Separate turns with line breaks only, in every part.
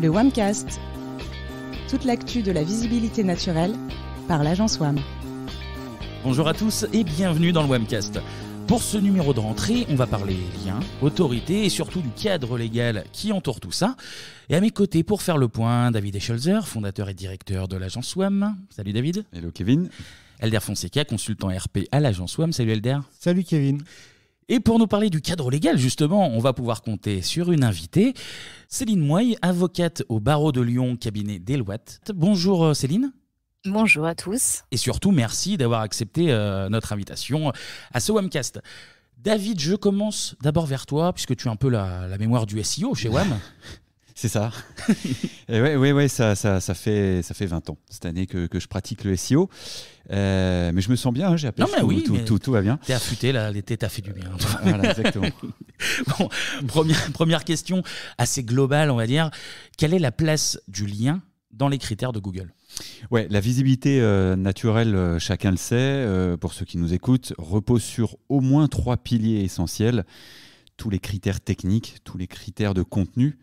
le WAMcast. Toute l'actu de la visibilité naturelle par l'agence WAM.
Bonjour à tous et bienvenue dans le WAMcast. Pour ce numéro de rentrée, on va parler liens, autorités et surtout du cadre légal qui entoure tout ça. Et à mes côtés, pour faire le point, David Eschelzer, fondateur et directeur de l'agence WAM. Salut David. Hello Kevin. Elder Fonseca, consultant RP à l'agence WAM. Salut Elder. Salut Kevin. Et pour nous parler du cadre légal, justement, on va pouvoir compter sur une invitée, Céline Moy, avocate au barreau de Lyon, cabinet Deloitte. Bonjour euh, Céline. Bonjour à tous. Et surtout, merci d'avoir accepté euh, notre invitation euh, à ce WAMcast. David, je commence d'abord vers toi, puisque tu as un peu la, mémoire du SEO chez WAM. C'est ça.
et ouais, ouais, ouais ça, ça, ça, fait, ça fait 20 ans cette année que, je pratique le SEO.
Euh, mais je me sens bien, hein, j'ai appelé. tout, tout, tout, va bien. T'es affûté, là, l'été, t'as fait du bien. voilà, exactement. première, première question assez globale, on va dire. Quelle est la place du lien dans les critères de Google
Ouais, la visibilité euh, naturelle, euh, chacun le sait, pour ceux qui nous écoutent, repose sur au moins trois piliers essentiels. Tous les critères techniques, tous les critères de contenu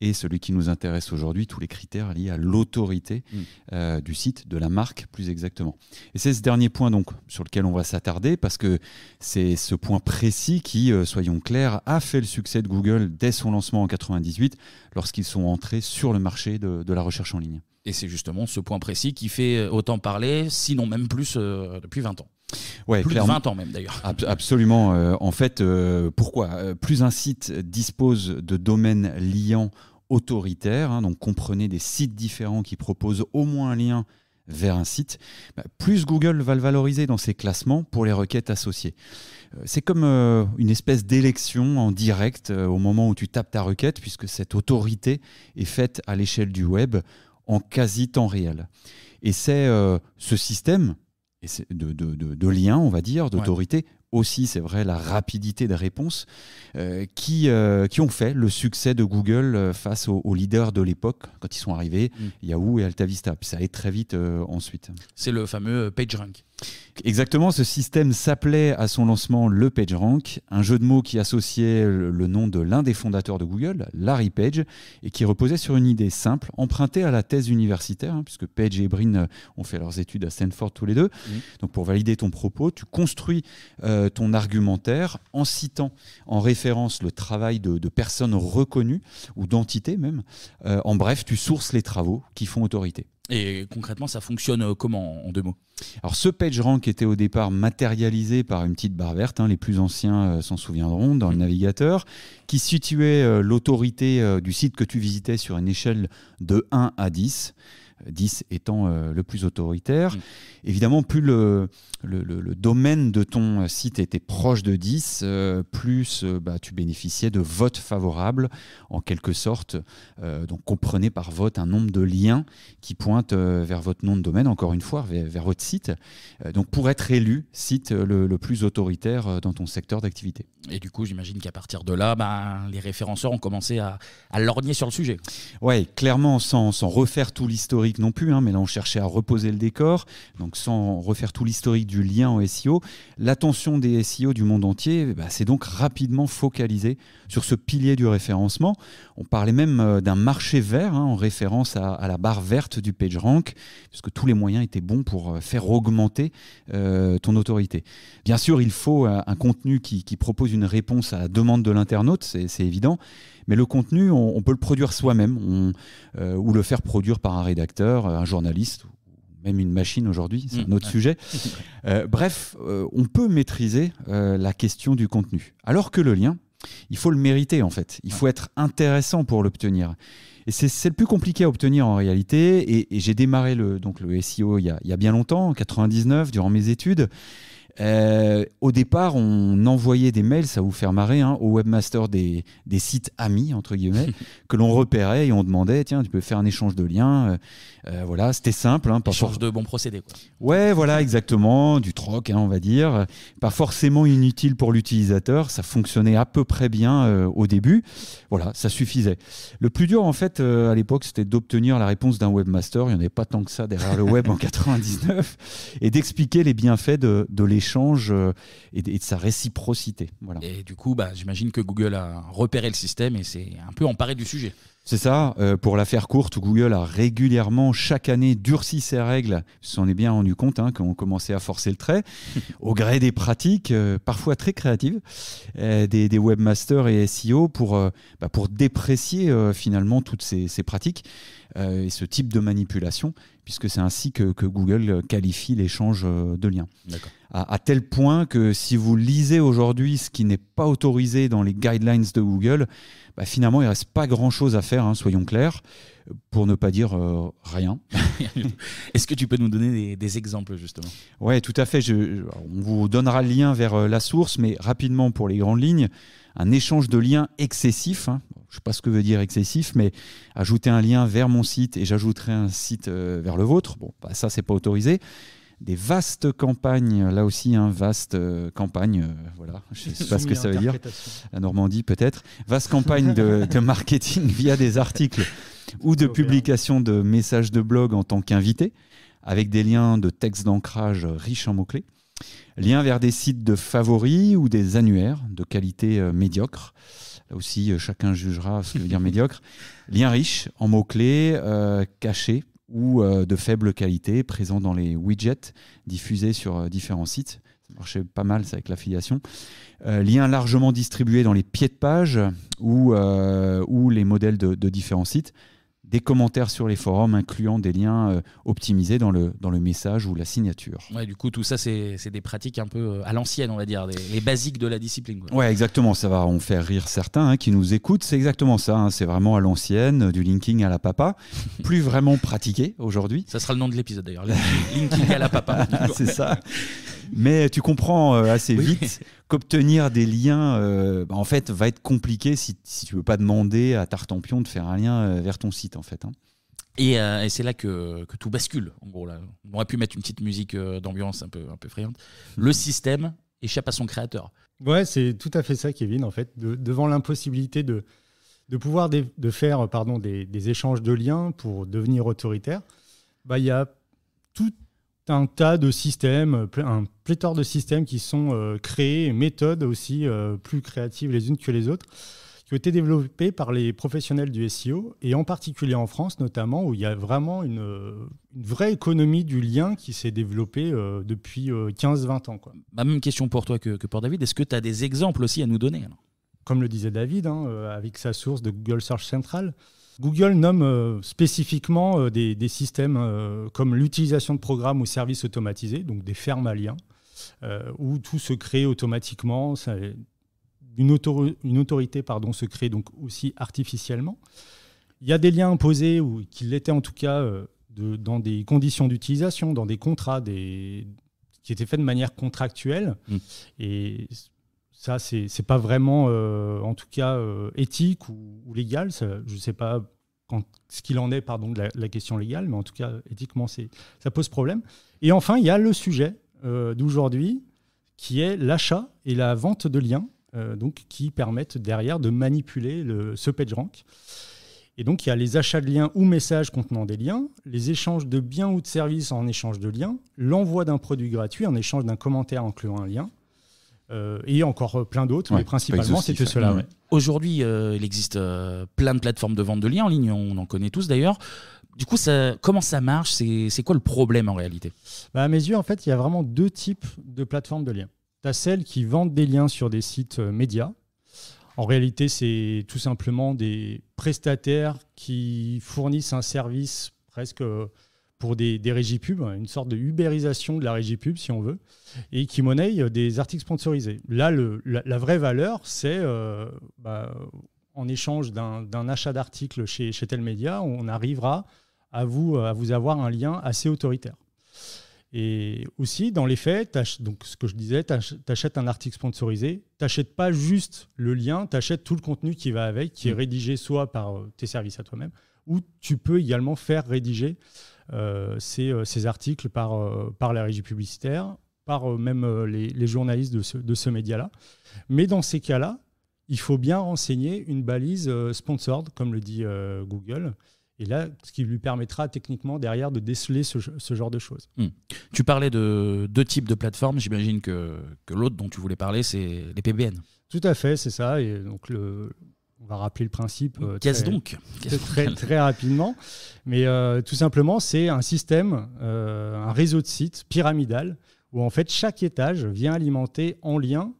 et celui qui nous intéresse aujourd'hui, tous les critères liés à l'autorité mm. euh, du site, de la marque plus exactement. Et c'est ce dernier point donc sur lequel on va s'attarder parce que c'est ce point précis qui, euh, soyons clairs, a fait le succès de Google dès son lancement en 98 lorsqu'ils sont entrés sur le marché de, la recherche en ligne.
Et c'est justement ce point précis qui fait euh, autant parler, sinon même plus depuis 20 ans plus clairement. de 20 ans même d'ailleurs.
absolument. Euh, en fait, euh, pourquoi euh, Plus un site dispose de domaines liants autoritaires, hein, donc comprenez des sites différents qui proposent au moins un lien vers un site, bah, plus Google va le valoriser dans ses classements pour les requêtes associées. C'est comme une espèce d'élection en direct au moment où tu tapes ta requête, puisque cette autorité est faite à l'échelle du web en quasi temps réel. Et c'est ce système et de, de, de, on va dire, d'autorité. Aussi, c'est vrai, la rapidité des réponses euh, qui, euh, qui ont fait le succès de Google euh, face aux, leaders de l'époque quand ils sont arrivés, mm. Yahoo et Altavista Vista. Puis ça allait très vite ensuite.
C'est le fameux PageRank.
Exactement, ce système s'appelait à son lancement le PageRank, un jeu de mots qui associait le nom de l'un des fondateurs de Google, Larry Page, et qui reposait sur une idée simple, empruntée à la thèse universitaire, hein, puisque Page et Brin euh, ont fait leurs études à Stanford tous les deux. Donc pour valider ton propos, tu construis euh, ton argumentaire en citant en référence le travail de, personnes reconnues ou d'entités même. Euh, en bref, tu sources les travaux qui font autorité. Et concrètement, ça fonctionne euh, comment en deux mots Alors ce rank était au départ matérialisé par une petite barre verte, hein, les plus anciens euh, s'en souviendront, dans le mm. navigateur, qui situait euh, l'autorité du site que tu visitais sur une échelle de 1 à 10. 10 étant euh, le plus autoritaire. Mm. Évidemment, plus le, domaine de ton site était proche de 10, euh, plus euh, bah, tu bénéficiais de votes favorables, en quelque sorte. donc comprenez par vote un nombre de liens qui pointent vers votre nom de domaine, encore une fois, vers, votre site.
donc pour être élu, site le, plus autoritaire dans ton secteur d'activité. Et du coup, j'imagine qu'à partir de là, ben, les référenceurs ont commencé à, lorgner sur le sujet. Oui,
clairement, sans, sans refaire tout l'historique non plus, hein, mais là on cherchait à reposer le décor, donc sans refaire tout l'historique du lien au SEO. L'attention des SEO du monde entier eh ben, s'est donc rapidement focalisée sur ce pilier du référencement. On parlait même euh, d'un marché vert, hein, en référence à, la barre verte du PageRank, puisque tous les moyens étaient bons pour euh, faire augmenter euh, ton autorité. Bien sûr, il faut un contenu qui propose une réponse à la demande de l'internaute, c'est évident. Mais le contenu, on, peut le produire soi-même euh, ou le faire produire par un rédacteur, un journaliste même une machine aujourd'hui, c'est un mmh, autre sujet. Euh, bref, euh, on peut maîtriser la question du contenu. Alors que le lien, il faut le mériter en fait. Il faut être intéressant pour l'obtenir. Et c'est le plus compliqué à obtenir en réalité. Et, j'ai démarré le, donc le SEO il y, a, bien longtemps, en 99, durant mes études. Euh, au départ, on envoyait des mails, ça vous fait marrer, hein, aux webmasters des, des, sites amis, entre guillemets, que l'on repérait et on demandait, tiens, tu peux faire un échange de liens. Euh, euh voilà, c'était simple. Hein, échange
de bons procédés. Quoi.
Ouais, voilà, exactement, du troc, hein, on va dire. Pas forcément inutile pour l'utilisateur, ça fonctionnait à peu près bien euh, au début. Voilà, ça suffisait. Le plus dur, en fait, euh, à l'époque, c'était d'obtenir la réponse d'un webmaster. Il n'y en avait pas tant que ça derrière le web en 99. Et d'expliquer les bienfaits de, de l'échange échange euh, et de, et de, sa réciprocité. Et du
coup, bah, j'imagine que Google a repéré le système et s'est un peu emparé du sujet.
C'est ça. Euh, pour la faire courte, Google a régulièrement, chaque année, durci ses règles. S'en est bien rendu compte, hein, quand commençait à forcer le trait, au gré des pratiques, euh, parfois très créatives, des, webmasters et SEO pour, bah, pour déprécier finalement toutes ces, ces pratiques. Euh, et ce type de manipulation, puisque c'est ainsi que, Google qualifie l'échange euh, de liens. À, tel point que si vous lisez aujourd'hui ce qui n'est pas autorisé dans les guidelines de Google, bah, finalement, il ne reste pas grand-chose à faire, hein, soyons clairs, pour ne pas dire euh, rien.
Est-ce que tu peux nous donner des, exemples, justement
Oui, tout à fait. Je, on vous donnera le lien vers la source, mais rapidement, pour les grandes lignes, un échange de liens excessif, hein, je sais pas ce que veut dire excessif, mais ajouter un lien vers mon site et j'ajouterai un site euh, vers le vôtre, bon, bah, ça, c'est pas autorisé. Des vastes campagnes, là aussi, un hein, vaste euh, campagne, euh, voilà, je ne sais pas ce que ça veut dire, la Normandie peut-être, vaste campagne de, de marketing via des articles ou de publication de messages de blog en tant qu'invité, avec des liens de textes d'ancrage riches en mots-clés. Liens vers des sites de favoris ou des annuaires de qualité médiocre. Là aussi, euh, chacun jugera ce que veut dire médiocre. Lien riche en mots-clés, euh, cachés ou euh, de faible qualité, présents dans les widgets diffusés sur différents sites Ça marchait pas mal ça, avec l'affiliation. Euh, liens largement distribués dans les pieds de page ou, ou les modèles de différents sites des commentaires sur les forums, incluant des liens euh, optimisés dans le, dans le message ou la signature.
Ouais, du coup, tout ça, c'est des pratiques un peu euh, à l'ancienne, on va dire, les basiques de la discipline. Oui,
Ouais, exactement. Ça va en faire rire certains hein, qui nous écoutent. C'est exactement ça. Hein, c'est vraiment à l'ancienne, euh, du linking à la papa. Plus vraiment pratiqué aujourd'hui. Ça sera le nom de l'épisode
d'ailleurs. Linking à la papa. c'est ça.
Mais tu comprends assez vite qu'obtenir des liens, euh, bah, en fait, va être compliqué si, si tu veux pas demander à Tartempion de faire un lien euh, vers ton site, en fait. Hein.
Euh, et, c'est là que, tout bascule, On aurait pu mettre une petite musique d'ambiance un peu, un peu Le système échappe à son créateur.
Ouais, c'est tout à fait ça, Kevin, en fait. devant l'impossibilité de, de pouvoir de faire pardon, des, échanges de liens pour devenir autoritaire, bah, il y a tout, un tas de systèmes, un pléthore de systèmes qui sont euh, créés, méthodes aussi euh, plus créatives les unes que les autres, qui ont été développées par les professionnels du SEO, et en particulier en France notamment, où il y a vraiment une, euh, vraie économie du lien qui s'est développée depuis 15-20 ans. Quoi. Bah, même question pour toi que, pour David, est-ce que tu as des exemples aussi à nous donner Comme le disait David, hein, avec sa source de Google Search Central, Google nomme euh, spécifiquement euh, des, systèmes euh, comme l'utilisation de programmes ou services automatisés, donc des fermes à liens, où tout se crée automatiquement. une, autorité pardon, se crée donc aussi artificiellement. Il y a des liens imposés, ou qui l'étaient en tout cas, dans des conditions d'utilisation, dans des contrats des... qui étaient faits de manière contractuelle. Mmh. Et ça, c'est pas vraiment, euh, en tout cas, euh, éthique ou, légal. je ne sais pas ce qu'il en est, pardon, de la, question légale, mais en tout cas, éthiquement, ça pose problème. Et enfin, il y a le sujet euh, d'aujourd'hui, qui est l'achat et la vente de liens, donc qui permettent derrière de manipuler le, ce PageRank. Et donc, il y a les achats de liens ou messages contenant des liens, les échanges de biens ou de services en échange de liens, l'envoi d'un produit gratuit en échange d'un commentaire incluant un lien, euh, et encore euh, plein d'autres, mais principalement c'était cela.
Aujourd'hui, euh, il existe plein de plateformes de vente de liens en ligne, on en connaît tous d'ailleurs. Du coup, ça, comment ça marche C'est quoi le problème en réalité bah, À mes yeux, en fait, il y a
vraiment deux types de plateformes de liens. Tu as celles qui vendent des liens sur des sites médias. En réalité, c'est tout simplement des prestataires qui fournissent un service presque pour des, des, régies pub, hein, une sorte de ubérisation de la régie pub, si on veut, et qui monnaie euh, des articles sponsorisés. Là, le, la, vraie valeur, c'est euh, bah, en échange d'un achat d'articles chez, chez, tel média, on arrivera à vous, à vous avoir un lien assez autoritaire. Et aussi, dans les faits, donc ce que je disais, tu achètes un article sponsorisé, tu n'achètes pas juste le lien, tu achètes tout le contenu qui va avec, qui est mmh. rédigé soit par euh, tes services à toi-même, ou tu peux également faire rédiger euh, ces, euh, ces, articles par, euh, par la régie publicitaire, par même les, journalistes de ce, de ce média-là. Mais dans ces cas-là, il faut bien renseigner une balise sponsored, comme le dit Google. Et là, ce qui lui permettra techniquement derrière de déceler ce, ce genre de choses.
Hmm. Tu parlais de deux types de plateformes. J'imagine que, que l'autre dont tu voulais parler, c'est les PBN.
Tout à fait, c'est ça. Et donc le, on va rappeler le principe. Euh, très, donc rapidement. Mais euh, tout simplement, c'est un système, euh, un réseau de sites pyramidal où en fait chaque étage vient alimenter en lien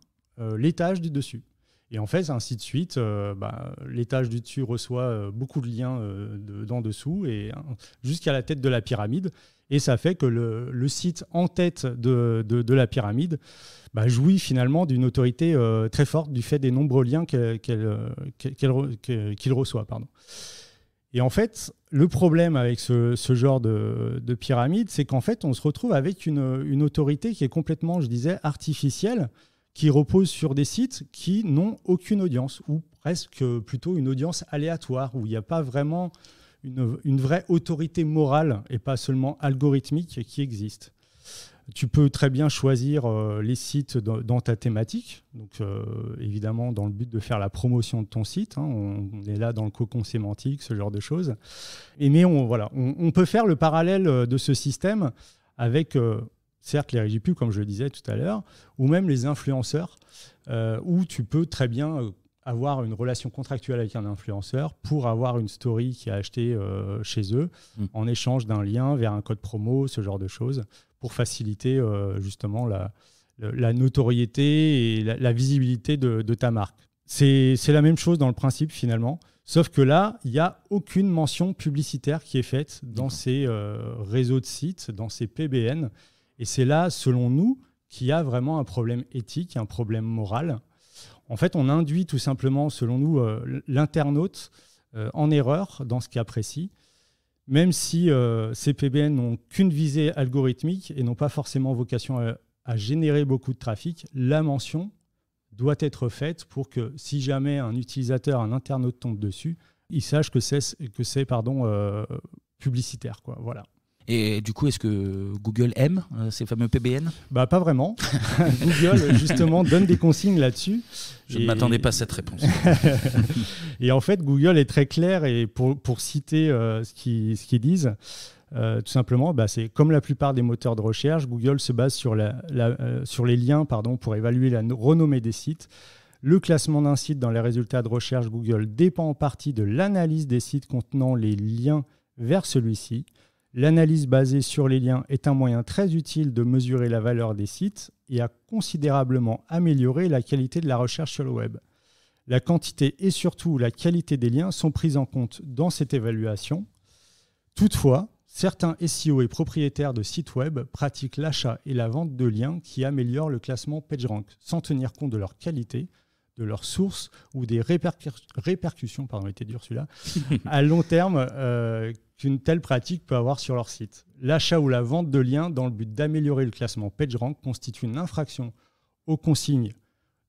l'étage du dessus. Et en fait, ainsi de suite, bah, l'étage du dessus reçoit beaucoup de liens d'en dessous et jusqu'à la tête de la pyramide. Et ça fait que le, site en tête de, la pyramide bah, jouit finalement d'une autorité euh, très forte du fait des nombreux liens qu'il reçoit. Pardon. Et en fait, le problème avec ce, genre de, pyramide, c'est qu'en fait, on se retrouve avec une, une, autorité qui est complètement, je disais, artificielle, qui repose sur des sites qui n'ont aucune audience, ou presque plutôt une audience aléatoire, où il n'y a pas vraiment une, vraie autorité morale et pas seulement algorithmique qui existe. Tu peux très bien choisir euh, les sites dans, ta thématique, donc euh, évidemment dans le but de faire la promotion de ton site. Hein, on, est là dans le cocon sémantique, ce genre de choses. Et mais on, voilà, on, peut faire le parallèle euh, de ce système avec certes les régies comme je le disais tout à l'heure, ou même les influenceurs, où tu peux très bien avoir une relation contractuelle avec un influenceur pour avoir une story qui a acheté euh, chez eux mm. en échange d'un lien vers un code promo, ce genre de choses, pour faciliter euh, justement la, notoriété et la, visibilité de, ta marque. C'est la même chose dans le principe finalement, sauf que là, il n'y a aucune mention publicitaire qui est faite dans ces euh, réseaux de sites, dans ces PBN. Et c'est là, selon nous, qu'il y a vraiment un problème éthique, un problème moral en fait, on induit tout simplement, selon nous, euh, l'internaute euh, en erreur dans ce cas précis, même si euh, ces PBN n'ont qu'une visée algorithmique et n'ont pas forcément vocation à, générer beaucoup de trafic, la mention doit être faite pour que si jamais un utilisateur, un internaute tombe dessus, il sache que c'est que c'est pardon
publicitaire quoi. Voilà. Et du coup, est-ce que Google aime euh, ces fameux PBN Bah pas vraiment. Google justement donne des consignes là-dessus. Je ne m'attendais pas à cette réponse.
et en fait, Google est très clair et pour, citer euh, ce qu'ils disent. Euh, tout simplement, bah, c'est comme la plupart des moteurs de recherche, Google se base sur, la, sur les liens pardon, pour évaluer la renommée des sites. Le classement d'un site dans les résultats de recherche Google dépend en partie de l'analyse des sites contenant les liens vers celui-ci. L'analyse basée sur les liens est un moyen très utile de mesurer la valeur des sites et a considérablement amélioré la qualité de la recherche sur le web. La quantité et surtout la qualité des liens sont prises en compte dans cette évaluation. Toutefois, certains SEO et propriétaires de sites web pratiquent l'achat et la vente de liens qui améliorent le classement PageRank sans tenir compte de leur qualité, de leurs sources ou des répercussions, pardon, était dur celui-là, à long terme euh, qu'une telle pratique peut avoir sur leur site. L'achat ou la vente de liens dans le but d'améliorer le classement PageRank constitue une infraction aux consignes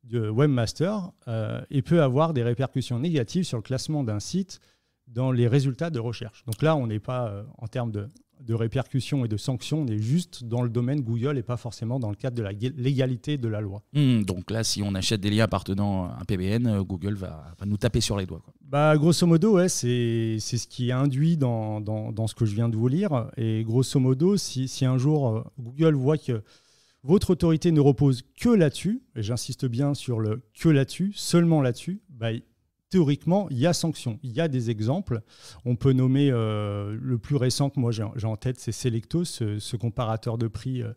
de webmaster euh, et peut avoir des répercussions négatives sur le classement d'un site dans les résultats de recherche. Donc là, on n'est pas euh, en termes de de répercussions et de sanctions, on juste dans le domaine Google et pas forcément dans le cadre de la légalité de la loi.
Hmm, donc là, si on achète des liens appartenant à un PBN, euh, Google va, nous taper sur les doigts.
Bah, grosso modo, c'est ce qui est induit dans, ce que je viens de vous lire. Et grosso modo, si, un jour euh, Google voit que votre autorité ne repose que là-dessus, et j'insiste bien sur le que là-dessus, seulement là-dessus, bah, théoriquement, il y a sanctions. Il y a des exemples. On peut nommer euh, le plus récent que moi j'ai en tête, c'est Selecto, ce, comparateur de prix euh,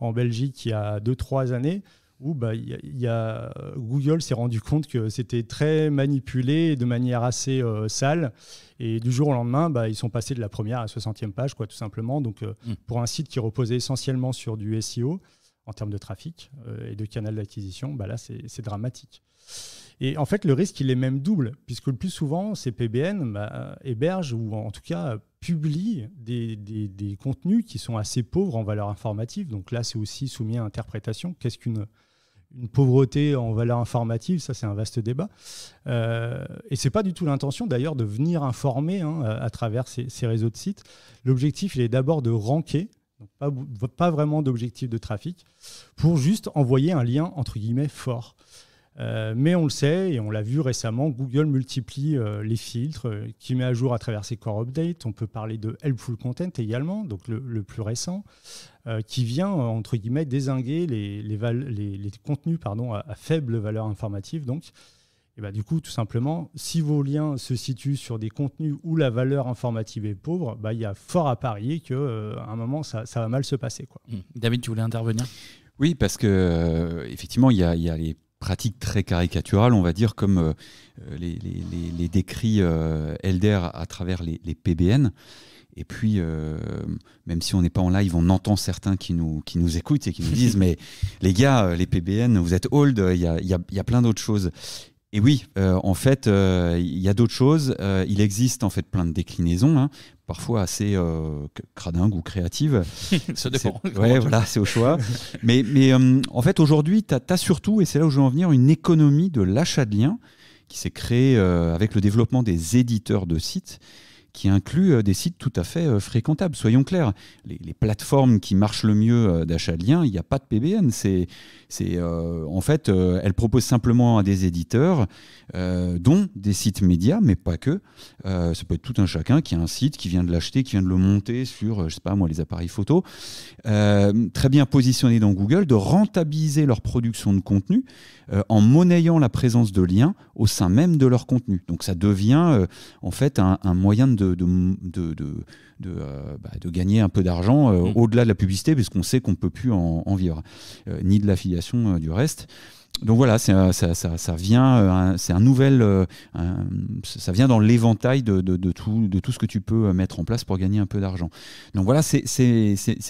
en Belgique il y a 2-3 années, où bah, euh, Google s'est rendu compte que c'était très manipulé de manière assez sale. Et du jour au lendemain, bah, ils sont passés de la première à la 60e page, quoi, tout simplement. Donc, mm. pour un site qui reposait essentiellement sur du SEO en termes de trafic et de canal d'acquisition, bah, là, c'est dramatique. Et en fait, le risque, il est même double, puisque le plus souvent, ces PBN bah, euh, hébergent ou en tout cas publient des, contenus qui sont assez pauvres en valeur informative. Donc là, c'est aussi soumis à interprétation. Qu'est-ce qu'une une pauvreté en valeur informative, ça c'est un vaste débat. Euh, et c'est pas du tout l'intention d'ailleurs de venir informer hein, à travers ces, réseaux de sites. L'objectif, il est d'abord de ranker, pas, pas, vraiment d'objectif de trafic, pour juste envoyer un lien entre guillemets fort. Euh, mais on le sait et on l'a vu récemment, Google multiplie euh, les filtres euh, qui met à jour à travers ses core updates. On peut parler de helpful content également, donc le, plus récent, qui vient entre guillemets désinguer les, les, les, contenus pardon, à, faible valeur informative. Donc, et bah, du coup, tout simplement, si vos liens se situent sur des contenus où la valeur informative est pauvre, bah, il y a fort à parier qu'à un moment, ça, ça, va mal se passer. Quoi. Mmh. David, tu voulais intervenir
Oui, parce que effectivement, il y, y a les pratique très caricaturale, on va dire, comme euh, les, les, décrits euh, Elder à travers les, PBN. Et puis, euh, même si on n'est pas en live, on entend certains qui nous, qui nous écoutent et qui nous disent Mais les gars, les PBN, vous êtes old, il y a, y a, plein d'autres choses. Et oui, euh, en fait, euh, il y a d'autres choses. Euh, il existe en fait plein de déclinaisons, hein, parfois assez cradingues ou créatives.
Ça dépend. Ouais, voilà,
c'est au choix. mais, mais en fait, aujourd'hui, tu as, surtout, et c'est là où je veux en venir, une économie de l'achat de liens qui s'est créée avec le développement des éditeurs de sites qui incluent des sites tout à fait fréquentables. Soyons clairs, les, les plateformes qui marchent le mieux d'achat de liens, il n'y a pas de PBN. C'est c'est euh, en fait, euh, elle propose simplement à des éditeurs, euh, dont des sites médias, mais pas que. ça peut être tout un chacun qui a un site, qui vient de l'acheter, qui vient de le monter sur, je sais pas moi, les appareils photo, très bien positionnés dans Google, de rentabiliser leur production de contenu en monnayant la présence de liens au sein même de leur contenu. Donc ça devient en fait un, moyen de de, euh, bah, de gagner un peu d'argent euh, mm. au-delà de la publicité, puisqu'on sait qu'on ne peut plus en, en vivre, euh, ni de l'affiliation du reste donc voilà, ça, vient, euh, c'est un nouvel, euh, ça vient dans l'éventail de, tout, de tout ce que tu peux euh, mettre en place pour gagner un peu d'argent. Donc voilà, c'est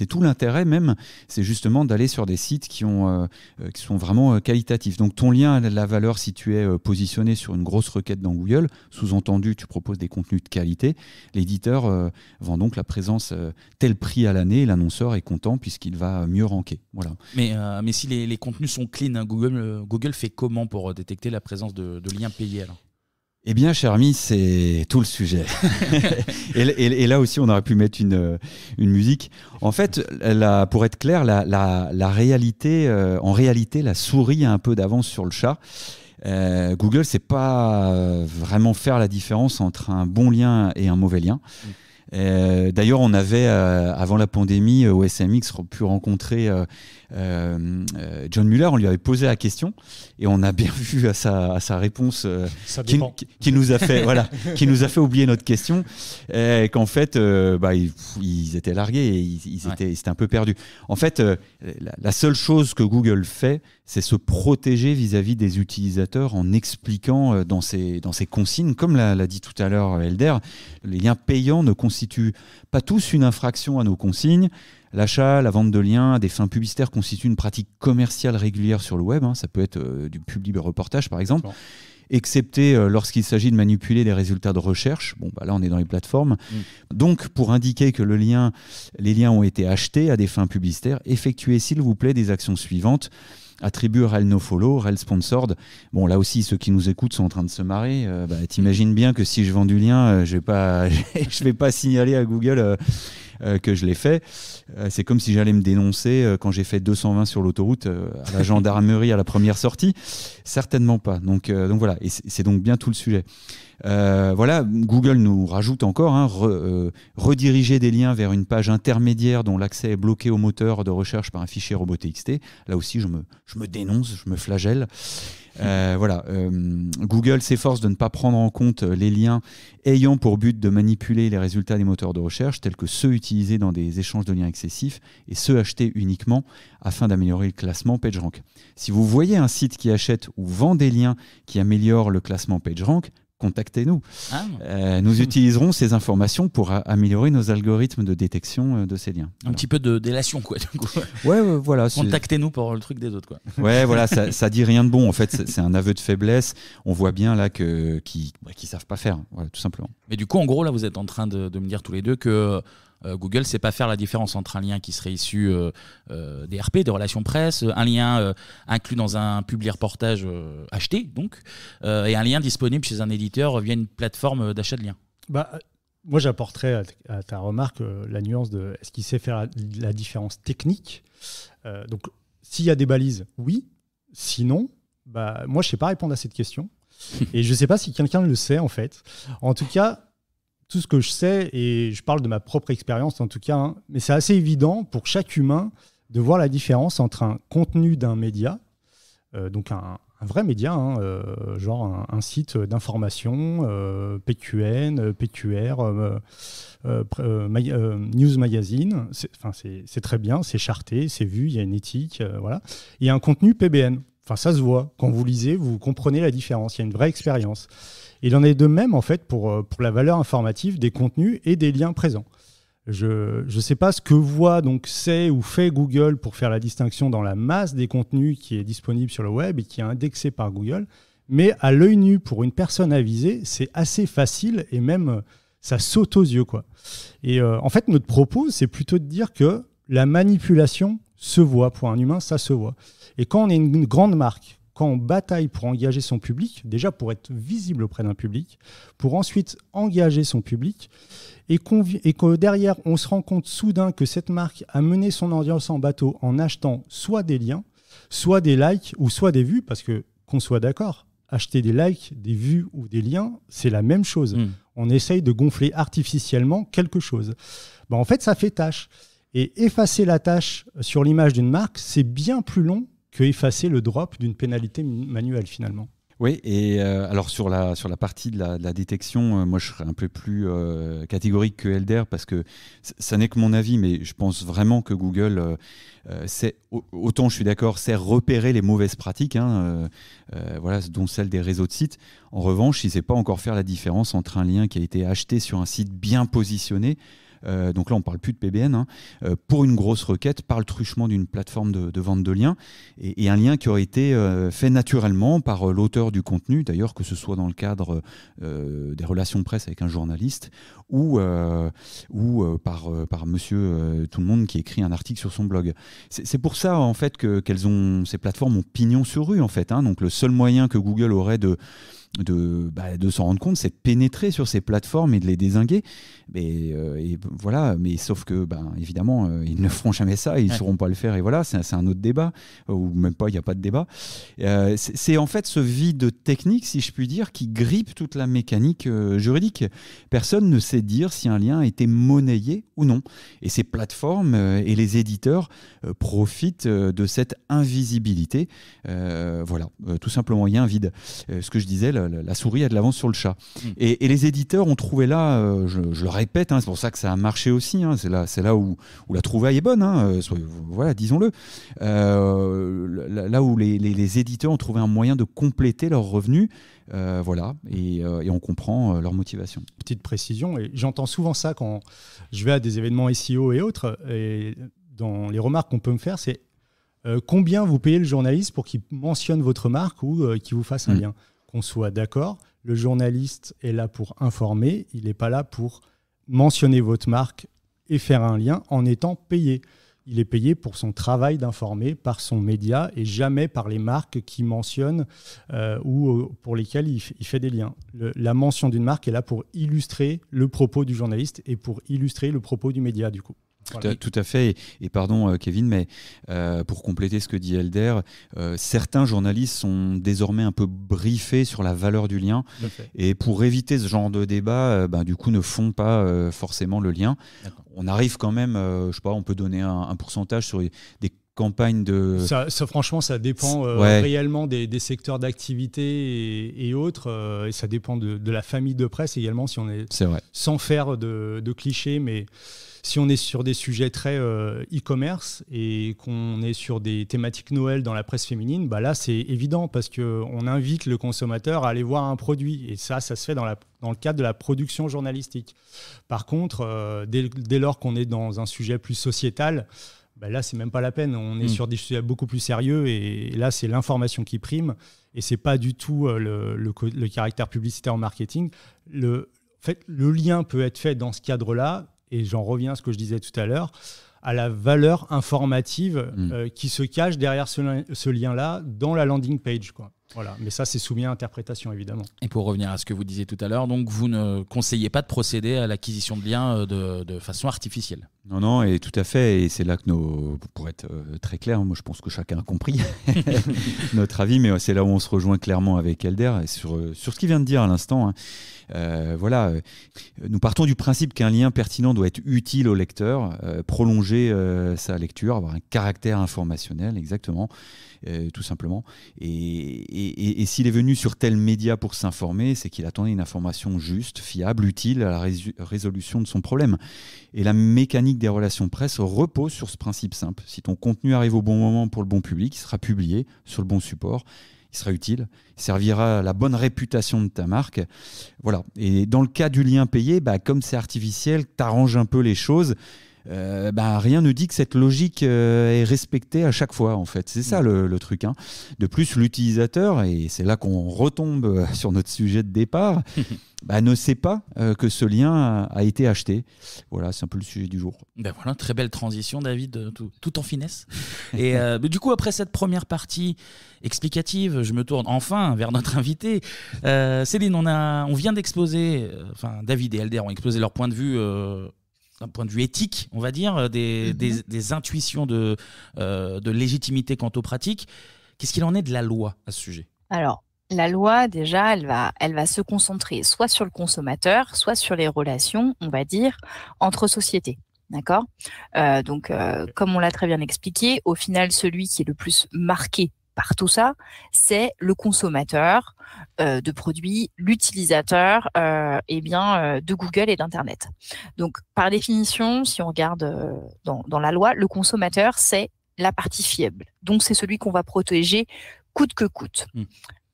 tout l'intérêt même, c'est justement d'aller sur des sites qui, ont, qui sont vraiment qualitatifs. Donc ton lien à la valeur, si tu es positionné sur une grosse requête dans Google, sous-entendu, tu proposes des contenus de qualité. L'éditeur vend donc la présence tel prix à l'année, l'annonceur est content puisqu'il va mieux ranker. Voilà.
Mais, si les, contenus sont clean, hein, Google Google fait comment pour euh, détecter la présence de, liens payés alors
eh bien, cher c'est tout le sujet. et, là aussi, on aurait pu mettre une, euh, musique. En fait, pour être clair, la, réalité, euh, en réalité, la souris a un peu d'avance sur le chat. Google Google, sait pas vraiment faire la différence entre un bon lien et un mauvais lien. Mm. D'ailleurs, on avait, avant la pandémie, au SMX, pu rencontrer euh, euh, John Muller, on lui avait posé la question et on a bien vu à sa, réponse euh, qui, nous a fait voilà, qui nous a fait oublier notre question, et qu'en fait, bah, ils, étaient largués, et ils, étaient, un peu perdus. En fait, la, seule chose que Google fait, c'est se protéger vis-à-vis des utilisateurs en expliquant dans ses, dans ses consignes, comme l'a dit tout à l'heure Elder, les liens payants ne constituent pas tous une infraction à nos consignes. L'achat, la vente de liens à des fins publicitaires constitue une pratique commerciale régulière sur le web. Hein. ça peut être euh, du public reportage, par exemple. Excepté euh, lorsqu'il s'agit de manipuler les résultats de recherche. Bon, bah là, on est dans les plateformes. Mm. Donc, pour indiquer que le lien, les liens ont été achetés à des fins publicitaires, effectuez, s'il vous plaît, des actions suivantes attribue Rel No Follow, Rel Sponsored. Bon, là aussi, ceux qui nous écoutent sont en train de se marrer. Euh, bah, t'imagines bien que si je vends du lien, je ne vais, pas, vais pas signaler à Google euh, que je l'ai fait. Euh, c'est comme si j'allais me dénoncer euh, quand j'ai fait 220 sur l'autoroute à la gendarmerie à la première sortie. Certainement pas. Donc, donc voilà, et c'est donc bien tout le sujet. voilà, Google nous rajoute encore hein, rediriger des liens vers une page intermédiaire dont l'accès est bloqué au moteur de recherche par un fichier robot.txt. Là aussi, je me, je me dénonce, je me flagelle. Euh, voilà, euh, Google s'efforce de ne pas prendre en compte les liens ayant pour but de manipuler les résultats des moteurs de recherche, tels que ceux utilisés dans des échanges de liens excessifs et ceux achetés uniquement afin d'améliorer le classement PageRank. Si vous voyez un site qui achète ou vend des liens qui améliorent le classement PageRank, contactez-nous. Ah. Euh, nous utiliserons ces informations pour améliorer nos algorithmes de détection euh, de ces liens.
Un petit peu de délation, quoi. Du coup. Ouais, voilà. Contactez-nous pour le truc des autres, quoi. Ouais, voilà, ça, ça,
dit rien de bon. En fait, c'est un aveu de faiblesse. On voit bien là que bah, qui, savent pas faire, voilà, tout simplement.
Mais du coup, en gros, là, vous êtes en train de, de me dire tous les deux que euh, Google ne sait pas faire la différence entre un lien qui serait issu euh, euh, des RP, des relations presse, un lien euh, inclus dans un public reportage euh, acheté, donc, et un lien disponible chez un éditeur via une plateforme d'achat de liens.
Bah, moi, j'apporterais à, ta remarque la nuance de est-ce qu'il sait faire la, différence technique Donc, s'il y a des balises, oui. Sinon, bah, moi, je ne sais pas répondre à cette question. et je ne sais pas si quelqu'un le sait, en fait. En tout cas, tout ce que je sais, et je parle de ma propre expérience en tout cas, hein. mais c'est assez évident pour chaque humain de voir la différence entre un contenu d'un média, euh, donc un, vrai média, hein, euh, genre un, site d'information, euh, PQN, PQR, News Magazine, c'est très bien, c'est charté, c'est vu, il y a une éthique, voilà, et un contenu PBN. Enfin, ça se voit. Quand vous lisez, vous comprenez la différence. Il y a une vraie expérience. Il en est de même, en fait, pour, euh, pour la valeur informative des contenus et des liens présents. Je ne sais pas ce que voit, donc sait ou fait Google pour faire la distinction dans la masse des contenus qui est disponible sur le web et qui est indexé par Google. Mais à l'œil nu, pour une personne avisée, c'est assez facile et même euh, ça saute aux yeux. Quoi. Et euh, en fait, notre propos, c'est plutôt de dire que la manipulation se voit. Pour un humain, ça se voit. Et quand on est une grande marque, quand on bataille pour engager son public, déjà pour être visible auprès d'un public, pour ensuite engager son public, et, que derrière, on se rend compte soudain que cette marque a mené son audience en bateau en achetant soit des liens, soit des likes ou soit des vues, parce que qu'on soit d'accord, acheter des likes, des vues ou des liens, c'est la même chose. Mmh. On essaye de gonfler artificiellement quelque chose. Ben, en fait, ça fait tâche. Et effacer la tâche sur l'image d'une marque, c'est bien plus long que effacer le drop d'une pénalité manuelle finalement.
Oui, et euh, alors sur la, sur la partie de la, détection, euh, moi je serais un peu plus euh, catégorique que Elder parce que ça n'est que mon avis, mais je pense vraiment que Google, autant je suis d'accord, sait repérer les mauvaises pratiques, hein, voilà, dont celle des réseaux de sites. En revanche, il ne sait pas encore faire la différence entre un lien qui a été acheté sur un site bien positionné euh, donc là on ne parle plus de PBN, hein. euh, pour une grosse requête par le truchement d'une plateforme de, vente de liens, et, un lien qui aurait été euh, fait naturellement par l'auteur du contenu, d'ailleurs que ce soit dans le cadre des relations presse avec un journaliste, ou, ou par, par monsieur tout le monde qui écrit un article sur son blog. C'est pour ça en fait que ces plateformes ont pignon sur rue en fait, hein. donc le seul moyen que Google aurait de de, bah, de s'en rendre compte, c'est de pénétrer sur ces plateformes et de les désinguer. Mais, euh, voilà, mais sauf que, bah, évidemment, euh, ils ne feront jamais ça, ils ne sauront pas le faire, et voilà, c'est un autre débat, ou même pas, il n'y a pas de débat. Euh, c'est en fait ce vide technique, si je puis dire, qui grippe toute la mécanique juridique. Personne ne sait dire si un lien a été monnayé ou non. Et ces plateformes et les éditeurs profitent de cette invisibilité. voilà, tout simplement, il y a un vide. ce que je disais, la souris a de l'avance sur le chat. Mm. Et, les éditeurs ont trouvé là, euh, je, le répète, hein, c'est pour ça que ça a marché aussi, hein, c'est là, là où, la trouvaille est bonne, hein, euh, voilà, disons-le, euh, là où les, éditeurs ont trouvé un moyen de compléter leurs revenus, voilà, et, on comprend leur motivation.
Petite précision, et j'entends souvent ça quand je vais à des événements SEO et autres, et dans les remarques qu'on peut me faire, c'est combien vous payez le journaliste pour qu'il mentionne votre marque ou qu'il vous fasse un mm. lien qu'on soit d'accord. Le journaliste est là pour informer, il n'est pas là pour mentionner votre marque et faire un lien en étant payé. Il est payé pour son travail d'informer par son média et jamais par les marques qui mentionne euh, ou euh, pour lesquelles il, fait des liens. la mention d'une marque est là pour illustrer le propos du journaliste et pour illustrer le propos du média du coup.
Tout, à, fait. Et, pardon, euh, Kevin, mais euh, pour compléter ce que dit Elder, euh, certains journalistes sont désormais un peu briefés sur la valeur du lien. Et pour éviter ce genre de débat, ben, du coup, ne font pas forcément le lien. On arrive quand même, je sais pas, on peut donner un, pourcentage sur des campagnes de. Ça,
franchement, ça dépend réellement des, secteurs d'activité et, autres. et ça dépend de, la famille de presse également, si on est, sans faire de, de clichés, mais si on est sur des sujets très euh, e-commerce et qu'on est sur des thématiques Noël dans la presse féminine, bah là c'est évident parce qu'on invite le consommateur à aller voir un produit et ça, ça se fait dans, la, dans le cadre de la production journalistique. Par contre, euh, dès, lors qu'on est dans un sujet plus sociétal, bah là, c'est même pas la peine. On est hmm. sur des sujets beaucoup plus sérieux et là, c'est l'information qui prime et c'est pas du tout euh, le, le, caractère publicitaire en marketing. Le, fait, le lien peut être fait dans ce cadre-là et j'en reviens à ce que je disais tout à l'heure, à la valeur informative mm. euh, qui se cache derrière ce, lien-là dans la landing page. Quoi. Voilà, mais ça c'est soumis à interprétation évidemment.
Et pour revenir à ce que vous disiez tout à l'heure, donc vous ne conseillez pas de procéder à l'acquisition de liens euh, de façon artificielle.
Non, non, et tout à fait. Et c'est là que nous pour être euh, très clair, moi je pense que chacun a compris notre avis, mais euh, c'est là où on se rejoint clairement avec Elder sur, euh, sur ce qu'il vient de dire à l'instant. Hein. voilà, nous partons du principe qu'un lien pertinent doit être utile au lecteur, prolonger sa lecture, avoir un caractère informationnel, exactement, tout simplement. et s'il est venu sur tel média pour s'informer, c'est qu'il attendait une information juste, fiable, utile à la résolution de son problème. Et la mécanique des relations presse repose sur ce principe simple. Si ton contenu arrive au bon moment pour le bon public, il sera publié sur le bon support, il sera utile, servira à la bonne réputation de ta marque. Voilà. Et dans le cas du lien payé, bah, comme c'est artificiel, t'arranges un peu les choses euh, bah, rien ne dit que cette logique euh, est respectée à chaque fois, en fait. C'est ça mm. le, truc. Hein. De plus, l'utilisateur, et c'est là qu'on retombe euh, sur notre sujet de départ, bah, ne sait pas que ce lien a, été acheté. Voilà, c'est un
peu le sujet du jour. Ben voilà, très belle transition, David, tout, en finesse. Et du coup, après cette première partie explicative, je me tourne enfin vers notre invité. Céline, on, a, on vient d'exposer, enfin, David et Alder ont exposé leur point de vue d'un point de vue éthique, on va dire, euh, mhm. des, intuitions de, euh, de légitimité quant aux pratiques. Qu'est-ce qu'il en est de la loi à ce sujet
Alors, la loi, déjà, elle va, elle va se concentrer soit sur le consommateur, soit sur les relations, on va dire, entre sociétés. D'accord euh, Donc, comme on l'a très bien expliqué, au final, celui qui est le plus marqué par tout ça, c'est le consommateur euh, de produits, l'utilisateur euh, eh bien, euh, de Google et d'Internet. Donc, par définition, si on regarde dans, la loi, le consommateur, c'est la partie fiable. Donc, c'est celui qu'on va protéger coûte que coûte. Mmh.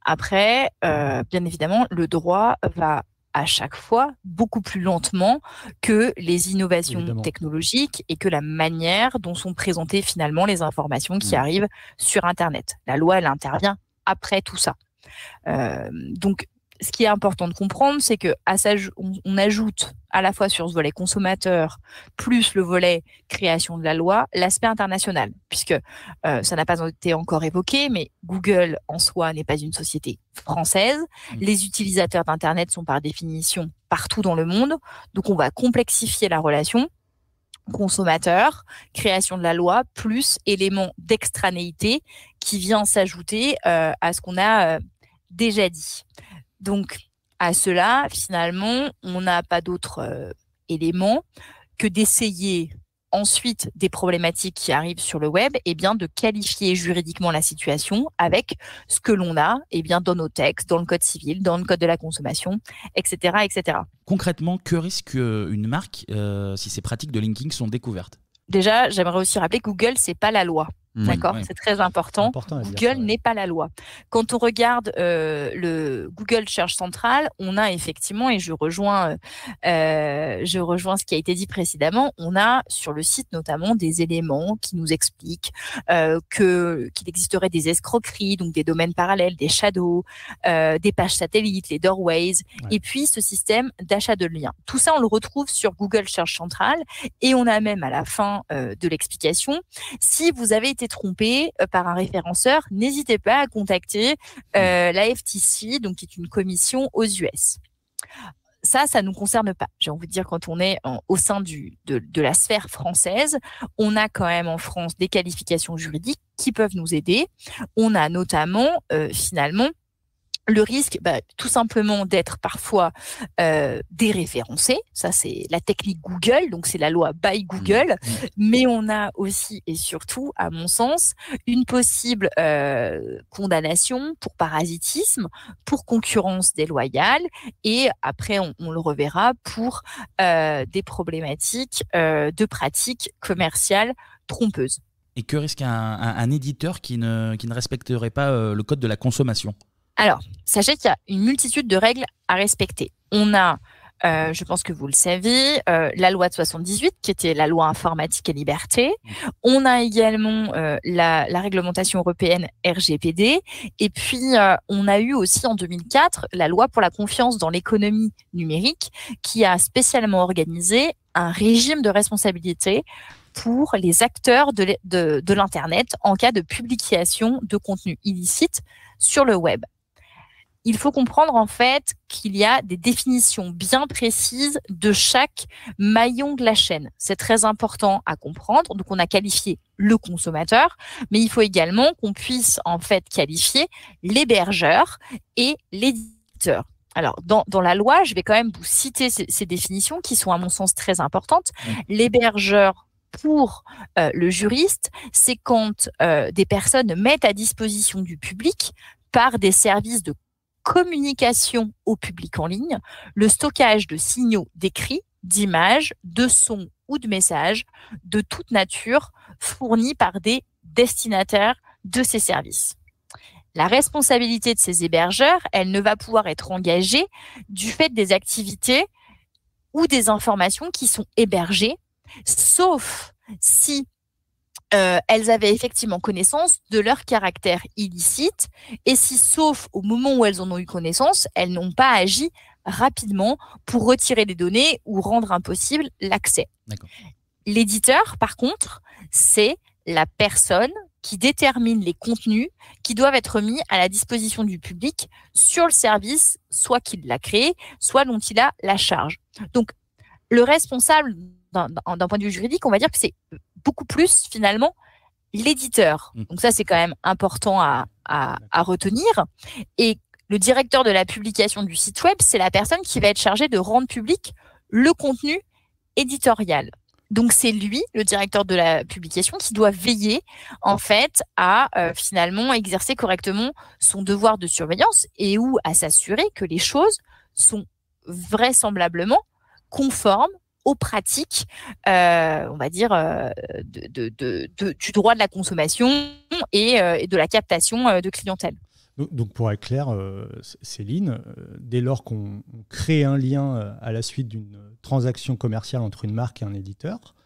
Après, bien évidemment, le droit va à chaque fois beaucoup plus lentement que les innovations technologiques et que la manière dont sont présentées finalement les informations qui mm. arrivent sur Internet. La loi, elle intervient après tout ça. Euh, donc ce qui est important de comprendre, c'est qu'on ajoute à la fois sur ce volet consommateur plus le volet création de la loi l'aspect international, puisque euh, ça n'a pas été encore évoqué, mais Google en soi n'est pas une société française. Mmh. Les utilisateurs d'Internet sont par définition partout dans le monde, donc on va complexifier la relation consommateur, création de la loi, plus élément d'extranéité qui vient s'ajouter euh, à ce qu'on a euh, déjà dit. Donc, à cela, finalement, on n'a pas d'autre euh, élément que d'essayer ensuite des problématiques qui arrivent sur le web, et eh bien de qualifier juridiquement la situation avec ce que l'on a et eh bien dans nos textes, dans le code civil, dans le code de la consommation, etc. etc.
Concrètement, que risque euh, une marque euh, si ces pratiques de linking sont découvertes
Déjà, j'aimerais aussi rappeler que Google, c'est pas la loi. Mmh. D'accord, c'est très important. Google n'est pas la loi. Quand on regarde euh, le Google Search Central, on a effectivement, et je rejoins, euh, euh, je rejoins ce qui a été dit précédemment, on a sur le site notamment des éléments qui nous expliquent euh, que qu'il existerait des escroqueries, donc des domaines parallèles, des shadows, euh, des pages satellites, les doorways, et puis ce système d'achat de liens. Tout ça, on le retrouve sur Google Search Central, et on a même à la fin euh, de l'explication, si vous avez été trompé euh, par un référenceur, n'hésitez pas à contacter euh, la FTC, donc qui est une commission aux US ça, ça ne nous concerne pas. J'ai envie de dire, quand on est au sein du, de, la sphère française, on a quand même en France des qualifications juridiques qui peuvent nous aider. On a notamment, euh, finalement, le risque, bah, tout simplement d'être parfois euh, déréférencé. Ça, c'est la technique Google, donc c'est la loi by mmh. Google. Mmh. Mais on a aussi et surtout, à mon sens, une possible euh, condamnation pour parasitisme, pour concurrence déloyale, et après, on, le reverra pour euh, des problématiques de pratiques commerciales trompeuses.
Et que risque un, éditeur qui ne respecterait pas le code de la consommation
alors, sachez qu'il y a une multitude de règles à respecter. On a, euh, je pense que vous le savez, euh, la loi de 78, qui était la loi informatique et liberté. On a également euh, la, réglementation européenne RGPD. Et puis, on a eu aussi en 2004 la loi pour la confiance dans l'économie numérique, qui a spécialement organisé un régime de responsabilité pour les acteurs de, de l'Internet en cas de publication de contenu illicite sur le web il faut comprendre en fait qu'il y a des définitions bien précises de chaque maillon de la chaîne. C'est très important à comprendre. Donc on a qualifié le consommateur, mais il faut également qu'on puisse en fait qualifier l'hébergeur et l'éditeur. Alors, dans, la loi, je vais quand même vous citer ces, définitions qui sont à mon sens très importantes. L'hébergeur pour euh, le juriste, c'est quand euh, des personnes mettent à disposition du public par des services de communication au public en ligne, le stockage de signaux d'écrits, d'images, de sons ou de messages de toute nature fournis par des destinataires de ces services. La responsabilité de ces hébergeurs, elle ne va pouvoir être engagée du fait des activités ou des informations qui sont hébergées, sauf si euh, elles avaient effectivement connaissance de leur caractère illicite, et si, sauf au moment où elles en ont eu connaissance, elles n'ont pas agi rapidement pour retirer les données ou rendre impossible l'accès. L'éditeur, par contre, c'est la personne qui détermine les contenus qui doivent être mis à la disposition du public sur le service, soit qu'il l'a créé, soit dont il a la charge. Donc, le responsable d'un point de vue juridique, on va dire que c'est beaucoup plus finalement l'éditeur. Mmh. Donc ça, c'est quand même important à, retenir. Et le directeur de la publication du site web, c'est la personne qui va être chargée de rendre public le contenu éditorial. Donc c'est lui, le directeur de la publication, qui doit veiller en fait à euh, finalement exercer correctement son devoir de surveillance et ou à s'assurer que les choses sont vraisemblablement conformes aux pratiques, euh, on va dire, euh, de, du droit de la consommation et, euh, de la captation de clientèle.
Donc, pour être clair, Céline, dès lors qu'on crée un lien à la suite d'une transaction commerciale entre une marque et un éditeur,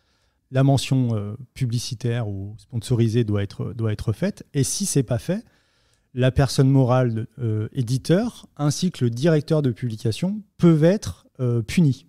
la mention publicitaire ou sponsorisée doit être, doit être faite. Et si ce n'est pas fait, la personne morale éditeur ainsi que le directeur de publication peuvent être punis.